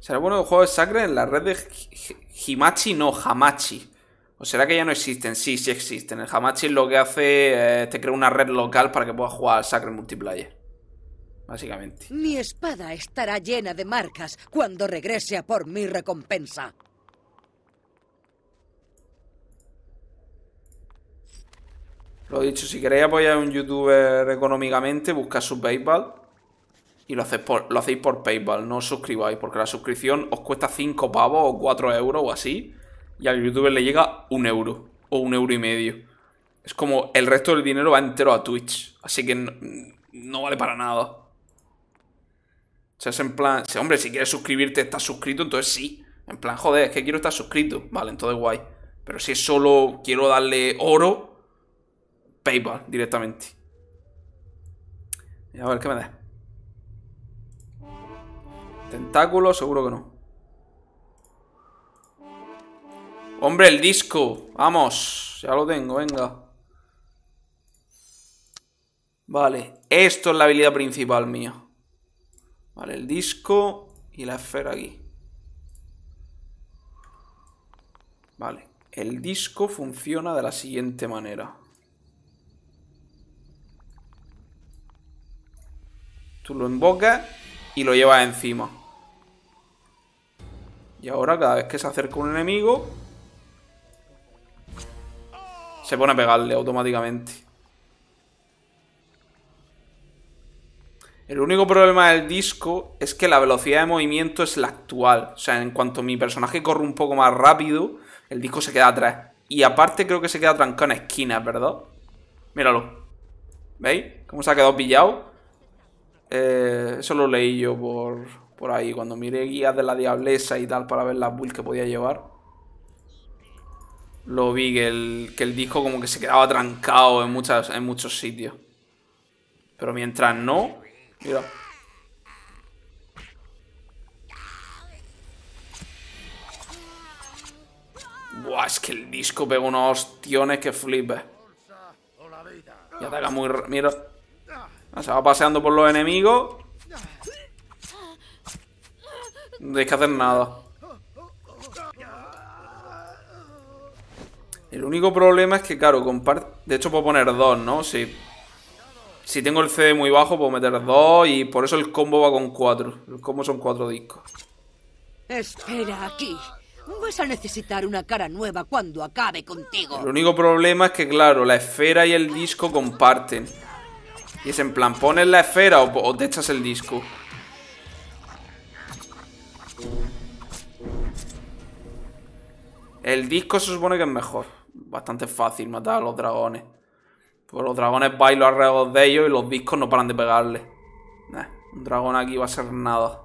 Será bueno el juego de en la red de Himachi, no, Hamachi. ¿O será que ya no existen? Sí, sí existen. El Hamachi lo que hace eh, es te crea una red local para que puedas jugar al Sacred Multiplayer. Básicamente. Mi espada estará llena de marcas cuando regrese a por mi recompensa. Lo dicho, si queréis apoyar a un youtuber económicamente, buscad su PayPal y lo hacéis, por, lo hacéis por PayPal, no os suscribáis, porque la suscripción os cuesta 5 pavos o 4 euros o así y al youtuber le llega un euro o un euro y medio. Es como el resto del dinero va entero a Twitch. Así que no, vale para nada. O sea, es en plan, hombre, si quieres suscribirte, estás suscrito, entonces sí. En plan, joder, es que quiero estar suscrito. Vale, entonces guay. Pero si solo quiero darle oro, PayPal directamente. a ver qué me da. Tentáculo, seguro que no. Hombre, el disco. Vamos. Ya lo tengo, venga. Vale. Esto es la habilidad principal mía. Vale, el disco y la esfera aquí. Vale. El disco funciona de la siguiente manera. Tú lo invocas... y lo llevas encima. Y ahora cada vez que se acerca un enemigo, se pone a pegarle automáticamente. El único problema del disco es que la velocidad de movimiento es la actual. O sea, en cuanto mi personaje corre un poco más rápido, el disco se queda atrás. Y aparte creo que se queda trancado en esquinas, ¿verdad? Míralo. ¿Veis? ¿Cómo se ha quedado pillado? Eh, eso lo leí yo por, por ahí, cuando miré guías de la diablesa y tal para ver las builds que podía llevar. Lo vi, que el, que disco como que se quedaba trancado en, muchas, en muchos sitios. Pero mientras no... Mira. Buah, es que el disco pega unos tiones que flipa. Y ataca muy... Mira. Se va paseando por los enemigos. No tenéis que hacer nada. El único problema es que, claro, comparte... De hecho, puedo poner dos, ¿no? Si... si tengo el CD muy bajo, puedo meter dos y por eso el combo va con cuatro. El combo son cuatro discos. Espera aquí. Vas a necesitar una cara nueva cuando acabe contigo. El único problema es que, claro, la esfera y el disco comparten. Y es en plan, pones la esfera o, o te echas el disco. El disco se supone que es mejor bastante fácil matar a los dragones. Pues los dragones bailo alrededor de ellos y los discos no paran de pegarle. un dragón aquí va a ser nada.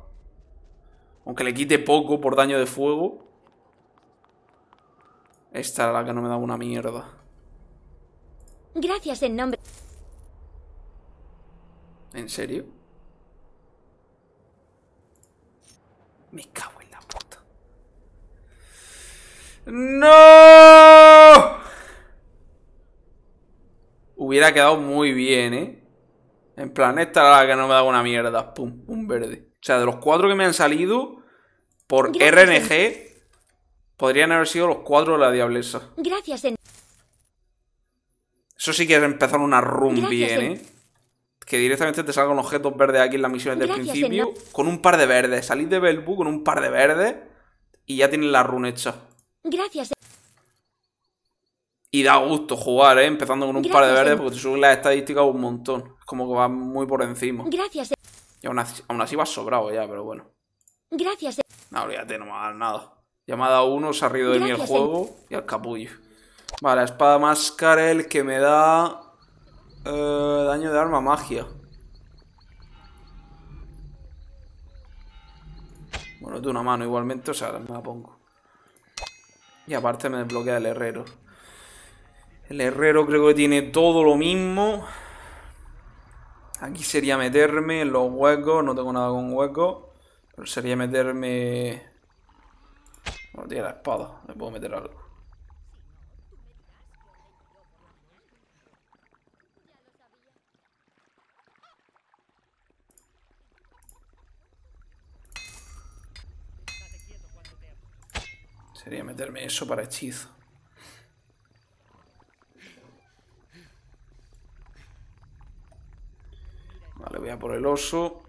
Aunque le quite poco por daño de fuego. Esta es la que no me da una mierda. Gracias en nombre. ¿En serio? Me cago. ¡No! Hubiera quedado muy bien, ¿eh? En plan, esta la que no me da una mierda. Pum, un verde. O sea, de los cuatro que me han salido, por RNG, podrían haber sido los cuatro de la diablesa. Gracias, Eso sí que es empezar una run bien, ¿eh? Que directamente te salgan objetos verdes aquí en las misiones del principio. Con un par de verdes. Salís de Belbu con un par de verdes y ya tienes la run hecha. Gracias. Y da gusto jugar, ¿eh? Empezando con un par de verdes eh. porque te suben las estadísticas un montón. Es como que vas muy por encima. Gracias. Eh. Y aún así, va vas sobrado ya, pero bueno. Gracias. Eh. No, olvídate, no me va nada. Ya me ha dado uno, se ha rido de mí el juego y al capullo. Vale, espada más el que me da... daño de arma magia. Bueno, de una mano igualmente, o sea, me la pongo. Y aparte me desbloquea el herrero. El herrero creo que tiene todo lo mismo. Aquí sería meterme en los huecos. No tengo nada con huecos. Pero sería meterme... Bueno, tiene la espada. Me puedo meter algo. Sería meterme eso para hechizo. Vale, voy a por el oso.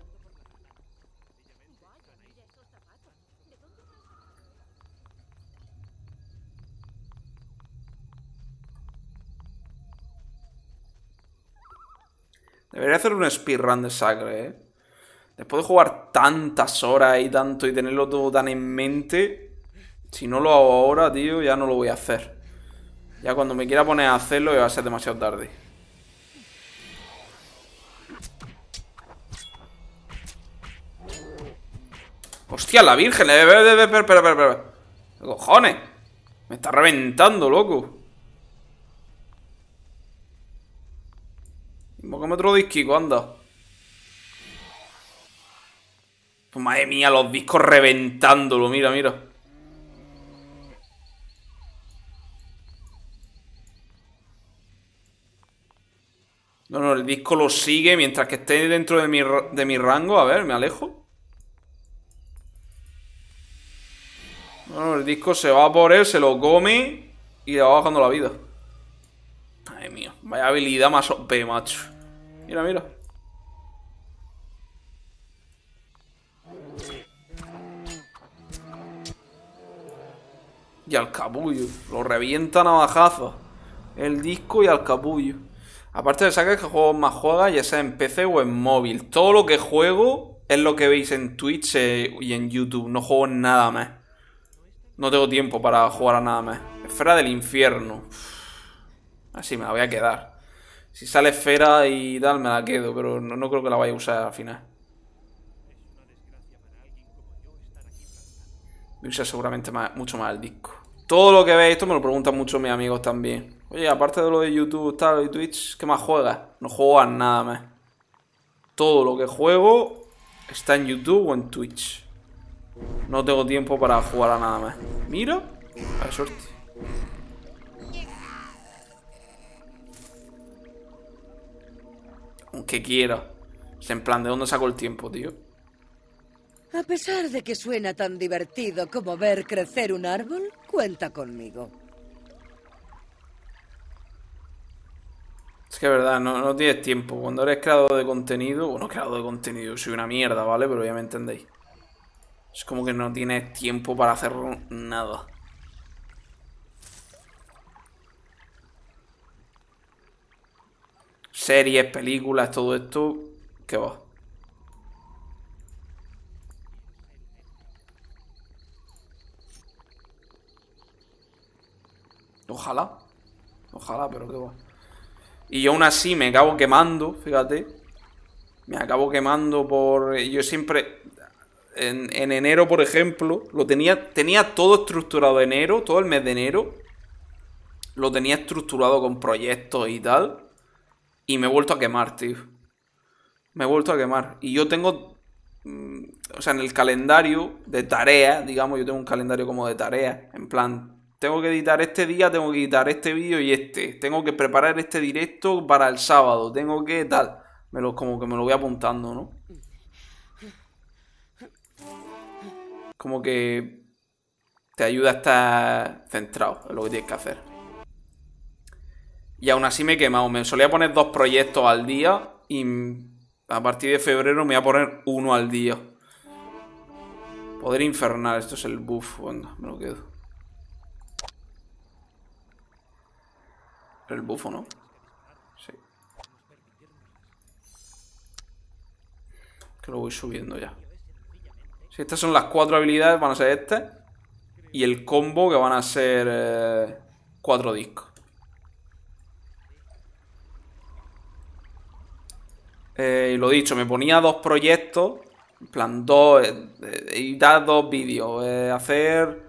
Debería hacer un speedrun de sangre, ¿eh? Después de jugar tantas horas y tanto y tenerlo todo tan en mente, si no lo hago ahora, tío, ya no lo voy a hacer. Ya cuando me quiera poner a hacerlo, ya va a ser demasiado tarde. Hostia, la virgen. Eh, espera, espera, espera, ¿Qué cojones? Me está reventando, loco. ¿Cómo otro disquico, anda. Pues madre mía, los discos reventándolo, mira, mira. No, el disco lo sigue mientras que esté dentro de mi, rango. A ver, me alejo. No, el disco se va por él, se lo come y le va bajando la vida. Ay, mío. Vaya habilidad más OP, macho. Mira, mira. Y al capullo. Lo revienta bajazo. El disco y al capullo. Aparte de sacar que juego más juega, ya sea en PC o en móvil. Todo lo que juego es lo que veis en Twitch eh, y en YouTube. No juego nada más. No tengo tiempo para jugar a nada más. Esfera del infierno. Así me la voy a quedar. Si sale esfera y tal, me la quedo, pero no, creo que la vaya a usar al final. Voy a usar seguramente mucho más el disco. Todo lo que veis, esto me lo preguntan mucho mis amigos también. Oye, aparte de lo de YouTube, tal y Twitch, ¿qué más juega? No juegas nada más. Todo lo que juego está en YouTube o en Twitch. No tengo tiempo para jugar a nada más. ¿Miro? a suerte. Aunque quiera. En plan, ¿de dónde saco el tiempo, tío? A pesar de que suena tan divertido como ver crecer un árbol, cuenta conmigo. Es que es verdad, no, no tienes tiempo. Cuando eres creador de contenido, bueno, creador de contenido, soy una mierda, ¿vale? Pero ya me entendéis. Es como que no tienes tiempo para hacer nada. Series, películas, todo esto, ¿qué va? Ojalá. Ojalá, pero qué va. Y yo aún así me acabo quemando, fíjate. Me acabo quemando por... Yo siempre... En, enero, por ejemplo, lo tenía, tenía todo estructurado enero, todo el mes de enero. Lo tenía estructurado con proyectos y tal. Y me he vuelto a quemar, tío. Me he vuelto a quemar. Y yo tengo... Mm, o sea, en el calendario de tareas, digamos, yo tengo un calendario como de tareas. En plan, tengo que editar este día, tengo que editar este vídeo y este, tengo que preparar este directo para el sábado, tengo que tal. Me como que me lo voy apuntando, ¿no? Como que te ayuda a estar centrado en lo que tienes que hacer. Y aún así me he quemado. Me solía poner dos proyectos al día y a partir de febrero me voy a poner uno al día. Poder infernal, esto es el buff. Venga, me lo quedo. El bufo, ¿no? Sí. Que lo voy subiendo ya. Si estas son las cuatro habilidades, van a ser este. Y el combo que van a ser eh, cuatro discos. Eh, lo dicho, me ponía dos proyectos. En plan, dos. Eh, editar dos vídeos. hacer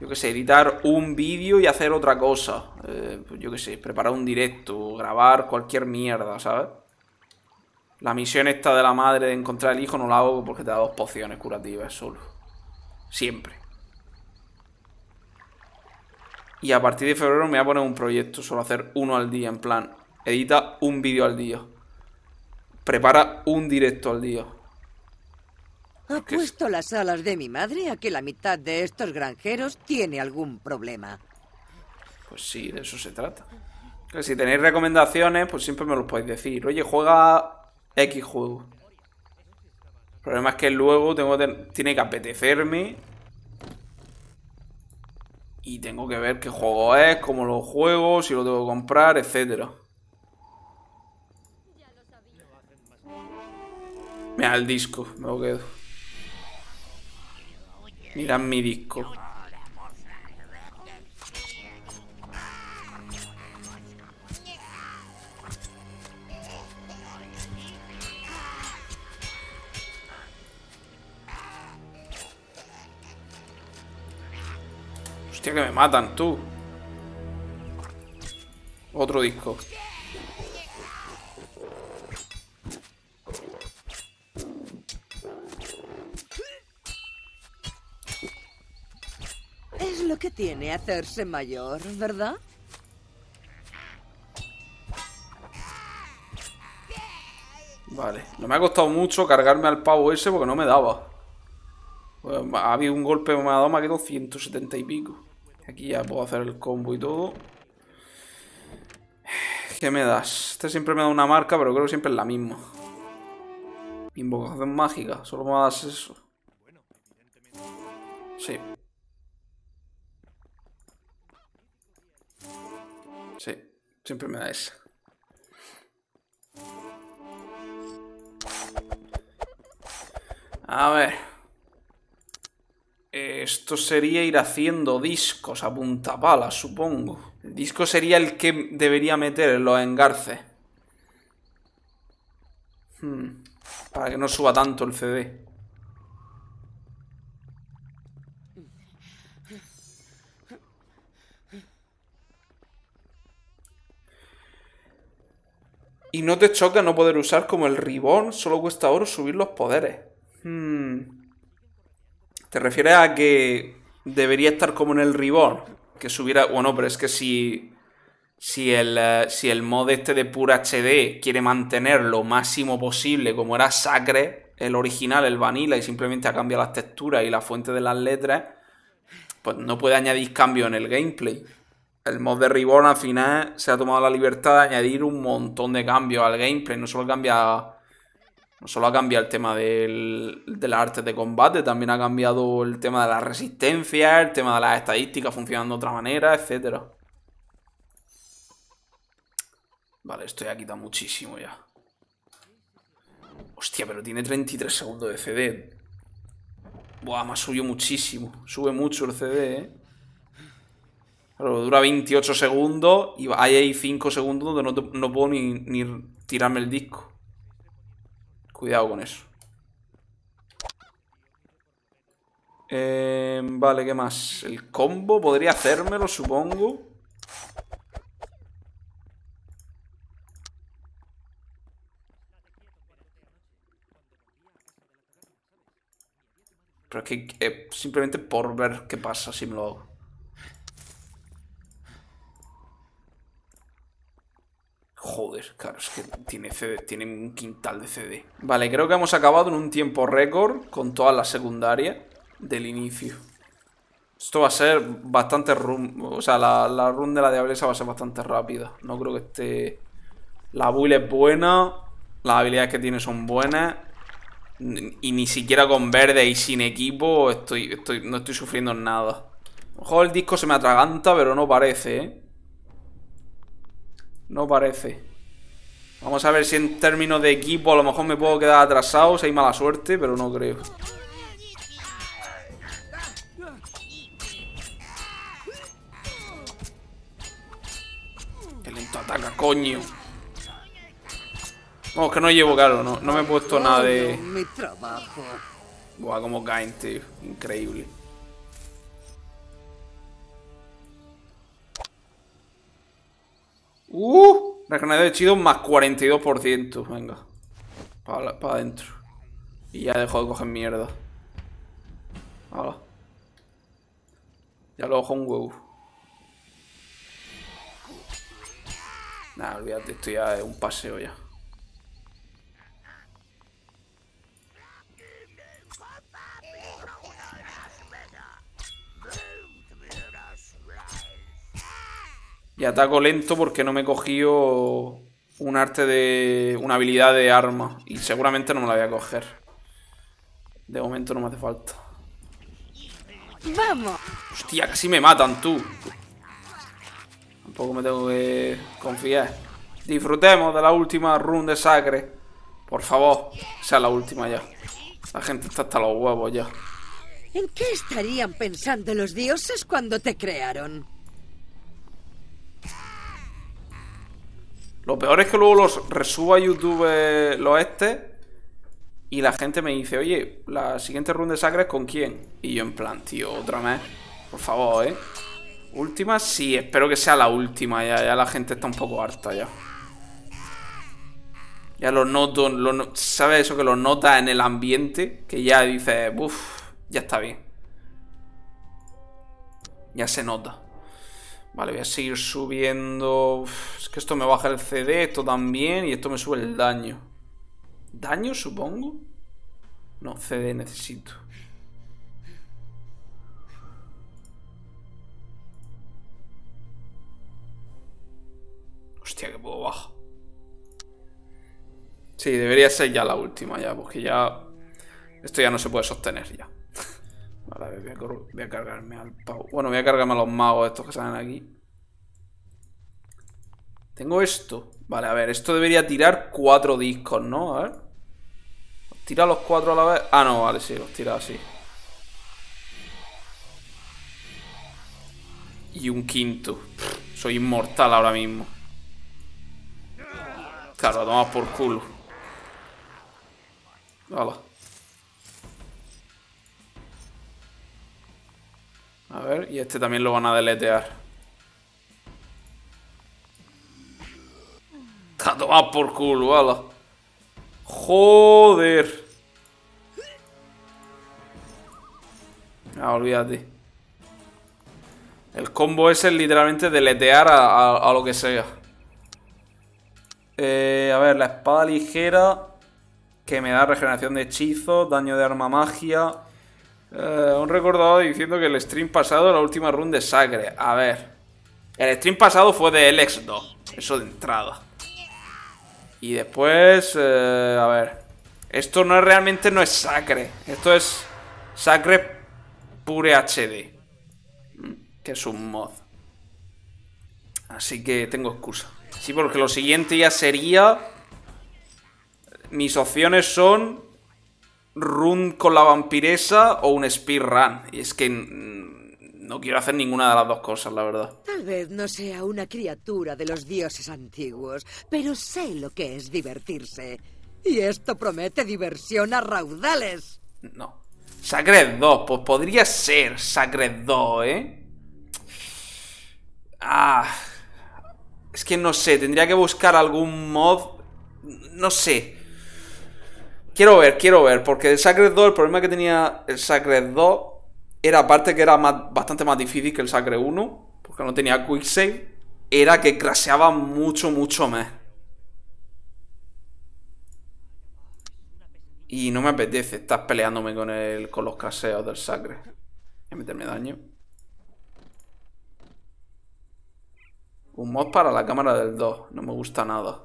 yo qué sé, editar un vídeo y hacer otra cosa. Eh, yo qué sé, preparar un directo, grabar cualquier mierda, ¿sabes? La misión esta de la madre de encontrar el hijo no la hago porque te da dos pociones curativas solo. Siempre. Y a partir de febrero me voy a poner un proyecto, solo hacer uno al día, en plan, edita un vídeo al día. Prepara un directo al día puesto las alas de mi madre a que la mitad de estos granjeros tiene algún problema. Pues sí, de eso se trata. si tenéis recomendaciones, pues siempre me los podéis decir. Oye, juega X juego. El problema es que luego tengo tiene que apetecerme. Y tengo que ver qué juego es, cómo lo juego, si lo tengo que comprar, etcétera. Mira, el disco, me lo quedo. Mirad mi disco. Hostia, que me matan, tú. Otro disco. tiene hacerse mayor, ¿verdad? Vale, no me ha costado mucho cargarme al pavo ese porque no me daba. Pues, ha habido un golpe que me ha dado, me ha quedado 170 y pico. Aquí ya puedo hacer el combo y todo. ¿Qué me das? Este siempre me da una marca, pero creo que siempre es la misma. Invocación mágica, solo me das eso. Sí. Siempre me da esa. A ver. Esto sería ir haciendo discos a punta bala, supongo. El disco sería el que debería meter en los engarces. Hmm. Para que no suba tanto el CD. Y no te choca no poder usar como el ribón, solo cuesta oro subir los poderes. Hmm. ¿Te refieres a que debería estar como en el ribón? Que subiera... Bueno, pero es que si... Si el, eh, si el mod este de pura HD quiere mantener lo máximo posible como era Sacre, el original, el vanilla, y simplemente ha cambiado las texturas y la fuente de las letras, pues no puede añadir cambio en el gameplay el mod de Ribbon, al final se ha tomado la libertad de añadir un montón de cambios al gameplay. No solo cambia. No solo ha cambiado el tema del, de las artes de combate, también ha cambiado el tema de la resistencia, el tema de las estadísticas funcionando de otra manera, etc. Vale, esto ya quitado muchísimo ya. Hostia, pero tiene 33 segundos de CD. Buah, me ha subido muchísimo. Sube mucho el CD, eh dura 28 segundos y hay ahí 5 segundos donde no, no puedo ni, tirarme el disco. Cuidado con eso. Em, vale, ¿qué más? El combo podría hacérmelo, supongo. Pero es que eh, simplemente por ver qué pasa si me lo hago. Joder, claro, es que tiene, CD, tiene un quintal de CD. Vale, creo que hemos acabado en un tiempo récord con toda la secundaria del inicio. Esto va a ser bastante run. O sea, la, run de la diablesa va a ser bastante rápida. No creo que esté. La build es buena. Las habilidades que tiene son buenas. Y ni siquiera con verde y sin equipo estoy, estoy, no estoy sufriendo nada. A lo mejor el disco se me atraganta, pero no parece, ¿eh? No parece. Vamos a ver si en términos de equipo a lo mejor me puedo quedar atrasado, si hay mala suerte, pero no creo. Qué lento ataca, coño. Vamos, que no llevo, caro, no, no me he puesto nada de... Buah, como caen, tío. Increíble. Uh, regenerador de chido más 42%. Venga. Para pa adentro. Y ya dejo de coger mierda. Hala. Ya lo ojo un huevo. Nada, olvídate, esto ya es un paseo ya. Y ataco lento porque no me he cogido un arte de... una habilidad de arma. Y seguramente no me la voy a coger. De momento no me hace falta. ¡Vamos! Hostia, casi me matan, tú. Tampoco me tengo que confiar. Disfrutemos de la última run de sacre. Por favor, sea la última ya. La gente está hasta los huevos ya. ¿En qué estarían pensando los dioses cuando te crearon? Lo peor es que luego los resubo a YouTube eh, lo los este y la gente me dice, oye, la siguiente run de es con quién? Y yo en plan, tío, otra vez. Por favor, ¿eh? Última, sí, espero que sea la última ya. Ya la gente está un poco harta ya. Ya lo noto, lo ¿sabes eso que lo nota en el ambiente? Que ya dice uff, ya está bien. Ya se nota. Vale, voy a seguir subiendo. es que esto me baja el CD, esto también, y esto me sube el daño. ¿Daño, supongo? No, CD necesito. Hostia, que puedo bajar. Sí, debería ser ya la última ya, porque ya... Esto ya no se puede sostener ya. A ver, voy a, cargarme al pavo. Bueno, voy a cargarme a los magos estos que salen aquí. Tengo esto. Vale, a ver, esto debería tirar cuatro discos, ¿no? A ver. ¿Tira los cuatro a la vez? Ah, no, vale, sí, los tira así. Y un quinto. soy inmortal ahora mismo. Claro, lo por culo. Vale. A ver, y este también lo van a deletear. Está tomado ah, por culo, ala. Joder. Ah, olvídate. El combo ese es literalmente deletear a, lo que sea. Eh, a ver, la espada ligera que me da regeneración de hechizo, daño de arma magia, eh, un recordado diciendo que el stream pasado la última run de Sagre. A ver. El stream pasado fue de LX2. Eso de entrada. Y después... Eh, a ver. Esto no es realmente no es Sacre Esto es Sacre Pure HD. Que es un mod. Así que tengo excusa. Sí, porque lo siguiente ya sería... Mis opciones son run con la vampiresa o un speedrun. Y es que mm, no quiero hacer ninguna de las dos cosas, la verdad. Tal vez no sea una criatura de los dioses antiguos, pero sé lo que es divertirse. Y esto promete diversión a raudales. No. Sacred 2, pues podría ser Sacred 2, ¿eh? Ah. Es que no sé, tendría que buscar algún mod. No sé. Quiero ver, quiero ver, porque el Sacred 2, el problema que tenía el Sacred 2 era, aparte que era bastante más difícil que el Sacred 1, porque no tenía Quick Save, era que craseaba mucho, mucho más. Y no me apetece estar peleándome con, el, con los caseos del Sacred. Voy a meterme daño. Un mod para la cámara del 2, no me gusta nada.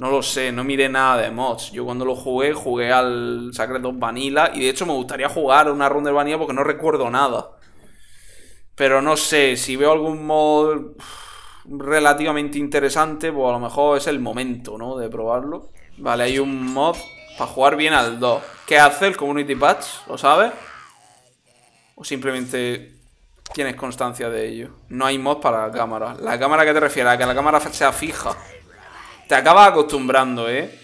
No lo sé, no miré nada de mods. Yo cuando lo jugué, jugué al Sacred 2 Vanilla. Y de hecho me gustaría jugar una ronda de Vanilla porque no recuerdo nada. Pero no sé, si veo algún mod relativamente interesante, pues a lo mejor es el momento, ¿no? De probarlo. Vale, hay un mod para jugar bien al 2. ¿Qué hace el Community Patch? ¿Lo sabes? ¿O simplemente tienes constancia de ello? No hay mod para la cámara. La cámara que te refieres, a que la cámara sea fija te acabas acostumbrando, ¿eh?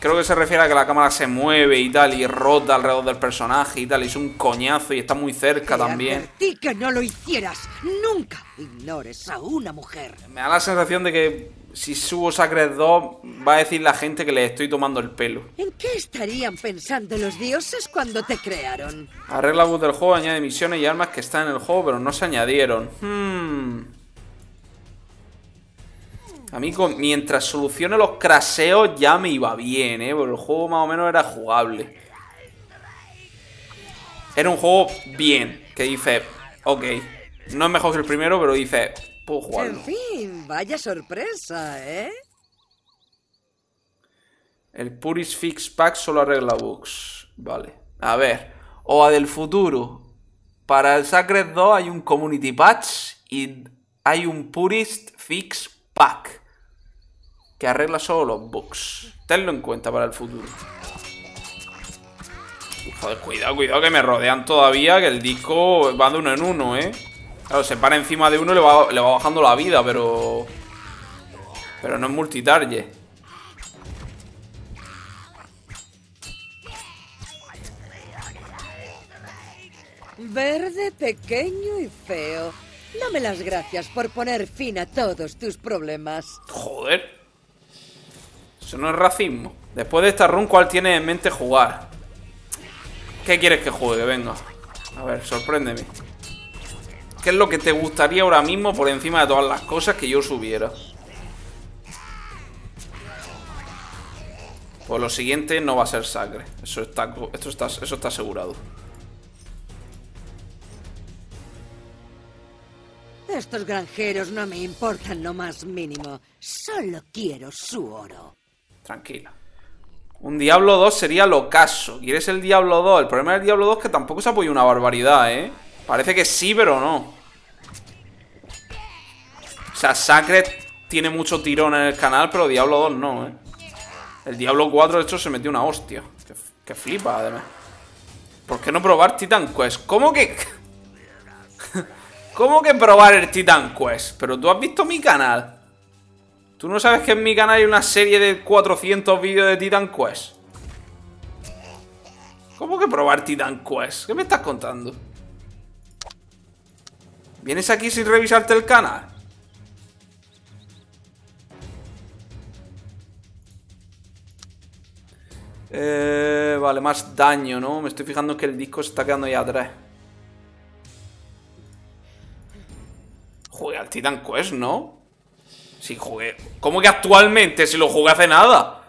Creo que se refiere a que la cámara se mueve y tal, y rota alrededor del personaje y tal, y es un coñazo y está muy cerca también. que no lo hicieras, nunca ignores a una mujer. Me da la sensación de que si subo Sacred 2 va a decir la gente que le estoy tomando el pelo. ¿En qué estarían pensando los dioses cuando te crearon? Arregla del juego, añade misiones y armas que están en el juego pero no se añadieron. Hmm. A mí, mientras solucione los craseos, ya me iba bien, ¿eh? Porque el juego más o menos era jugable. Era un juego bien, que dice, ok, no es mejor que el primero, pero dice, puedo jugarlo. En fin, vaya sorpresa, ¿eh? El Purist Fix Pack solo arregla bugs. Vale. A ver. OA del futuro. Para el Sacred 2 hay un Community Patch y hay un Purist Fix Pack que arregla solo los bugs. Tenlo en cuenta para el futuro. Joder, cuidado, cuidado, que me rodean todavía, que el disco va de uno en uno, ¿eh? Claro, se para encima de uno y le va, le va bajando la vida, pero... Pero no es multitarget. Verde, pequeño y feo. Dame las gracias por poner fin a todos tus problemas. Joder no es racismo. Después de esta run, ¿cuál tienes en mente jugar? ¿Qué quieres que juegue? Venga. A ver, sorpréndeme. ¿Qué es lo que te gustaría ahora mismo por encima de todas las cosas que yo subiera? Pues lo siguiente no va a ser sangre. Eso está, esto está, eso está asegurado. Estos granjeros no me importan lo más mínimo. Solo quiero su oro tranquila. Un Diablo 2 sería lo caso. ¿Quieres el Diablo 2? El problema del Diablo 2 es que tampoco se apoya una barbaridad, ¿eh? Parece que sí, pero no. O sea, Sacred tiene mucho tirón en el canal, pero Diablo 2 no, ¿eh? El Diablo 4, de hecho, se metió una hostia. Que, que flipa, además. ¿Por qué no probar Titan Quest? ¿Cómo que...? ¿Cómo que probar el Titan Quest? Pero tú has visto mi canal. ¿Tú no sabes que en mi canal hay una serie de 400 vídeos de Titan Quest? ¿Cómo que probar Titan Quest? ¿Qué me estás contando? ¿Vienes aquí sin revisarte el canal? Eh, vale, más daño, ¿no? Me estoy fijando que el disco se está quedando ya atrás. Joder, al Titan Quest, ¿no? Si jugué... ¿Cómo que actualmente? Si lo jugué hace nada.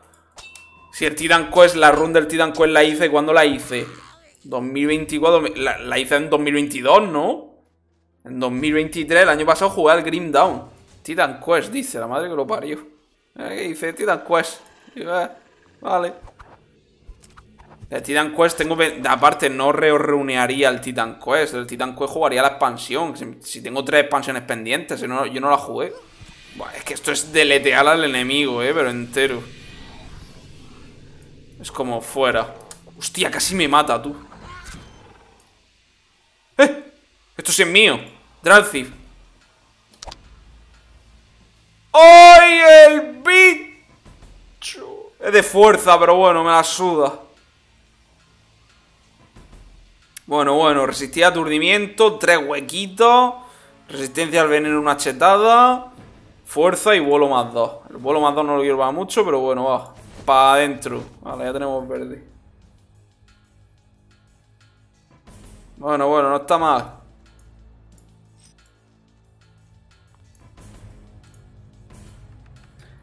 Si el Titan Quest, la run del Titan Quest la hice, ¿cuándo la hice? 2024, la, hice en 2022, ¿no? En 2023, el año pasado jugué al Grim Down. Titan Quest, dice, la madre que lo parió. Eh, ¿Qué dice? Titan Quest. Eh, vale. El Titan Quest tengo... Aparte, no reunearía el Titan Quest. El Titan Quest jugaría la expansión. Si tengo tres expansiones pendientes, yo no la jugué es que esto es deletear al enemigo, eh, pero entero. Es como fuera. Hostia, casi me mata, tú. ¡Eh! Esto sí es mío. ¡Dralziv! ¡Ay, el bicho! Es de fuerza, pero bueno, me la suda. Bueno, bueno, resistía aturdimiento, tres huequitos, resistencia al veneno una chetada. Fuerza y vuelo más 2. El vuelo más 2 no lo quiero mucho, pero bueno, va. Para adentro. Vale, ya tenemos verde. Bueno, bueno, no está mal.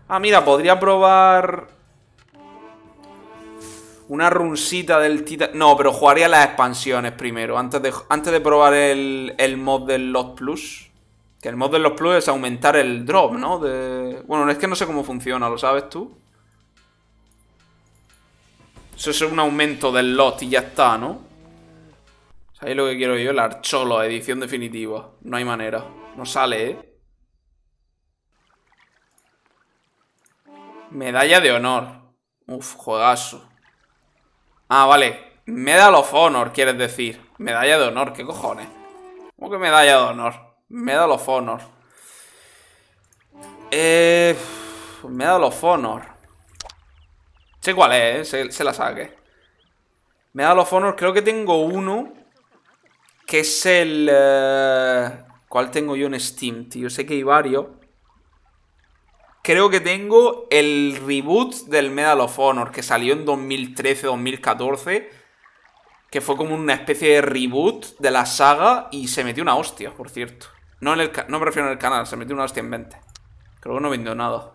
Ah, mira, podría probar... Una runcita del Titan... No, pero jugaría las expansiones primero, antes de, antes de probar el, el mod del Lot Plus. Que el mod de los plus es aumentar el drop, ¿no? De... Bueno, es que no sé cómo funciona, ¿lo sabes tú? Eso es un aumento del lot y ya está, ¿no? ¿Sabéis lo que quiero yo, el Archolo, edición definitiva. No hay manera. No sale, ¿eh? Medalla de honor. Uf, juegazo. Ah, vale. Medal of Honor, quieres decir. Medalla de honor, ¿qué cojones? ¿Cómo que medalla de honor? Medal of Honor. Eh, Medal of Honor. Sé cuál es, se, eh, se la saque. Medal of Honor, creo que tengo uno. Que es el... Eh, ¿Cuál tengo yo en Steam, tío? Sé que hay varios. Creo que tengo el reboot del Medal of Honor que salió en 2013-2014. Que fue como una especie de reboot de la saga y se metió una hostia, por cierto. No, el me refiero en el canal, se metió una hostia en 20. Creo que no vendió nada.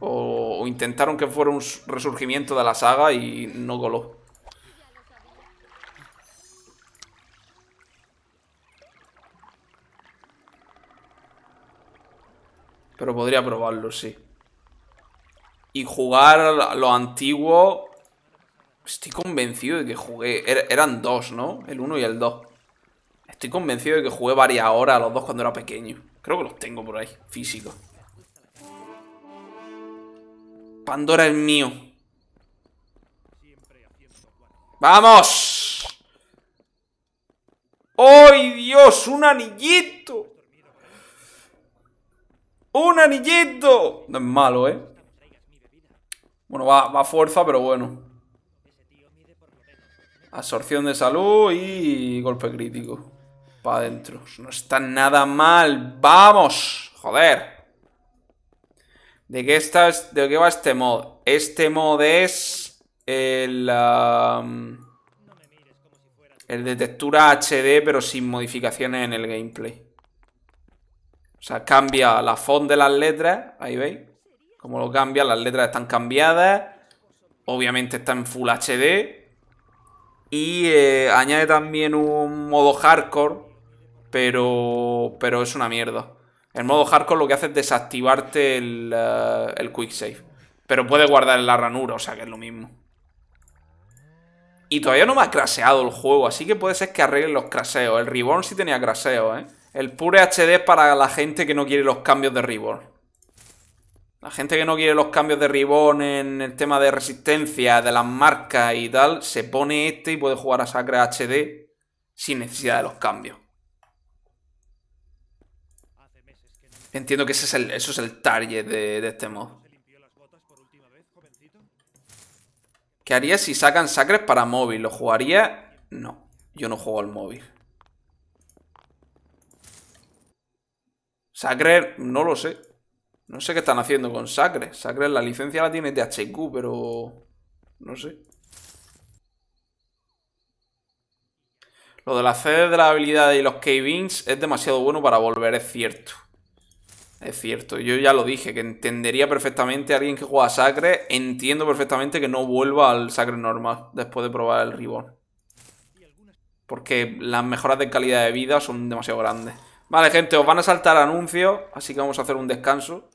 O, intentaron que fuera un resurgimiento de la saga y no coló. Pero podría probarlo, sí. Y jugar lo antiguo... Estoy convencido de que jugué... Er, eran dos, ¿no? El uno y el dos Estoy convencido de que jugué varias horas a los dos cuando era pequeño. Creo que los tengo por ahí, físicos. Pandora es mío. ¡Vamos! ¡Ay, Dios! ¡Un anillito! ¡Un anillito! No es malo, ¿eh? Bueno, va, va a fuerza, pero bueno. Absorción de salud y golpe crítico para adentro. No está nada mal. ¡Vamos! ¡Joder! ¿De qué, estás ¿De qué va este mod? Este mod es el, de textura HD, pero sin modificaciones en el gameplay. O sea, cambia la font de las letras. Ahí veis. Como lo cambia, las letras están cambiadas. Obviamente está en Full HD. Y eh, añade también un modo hardcore pero, pero es una mierda. El modo hardcore lo que hace es desactivarte el, quicksave. Eh, el quick Pero puede guardar en la ranura, o sea que es lo mismo. Y todavía no me ha craseado el juego, así que puede ser que arreglen los craseos. El Reborn sí tenía craseo, ¿eh? El Pure HD es para la gente que no quiere los cambios de Reborn. La gente que no quiere los cambios de Reborn en el tema de resistencia, de las marcas y tal, se pone este y puede jugar a Sacre HD sin necesidad de los cambios. Entiendo que ese es el, eso es el target de, este mod. ¿Qué haría si sacan Sacres para móvil? ¿Lo jugaría? No, yo no juego al móvil. Sacre, no lo sé. No sé qué están haciendo con Sacre. Sacre la licencia la tiene de pero... No sé. Lo de la C de la habilidad y los k es demasiado bueno para volver, es cierto. Es cierto, yo ya lo dije, que entendería perfectamente a alguien que juega Sacre, entiendo perfectamente que no vuelva al Sacre normal después de probar el Ribón. Porque las mejoras de calidad de vida son demasiado grandes. Vale, gente, os van a saltar anuncios, así que vamos a hacer un descanso.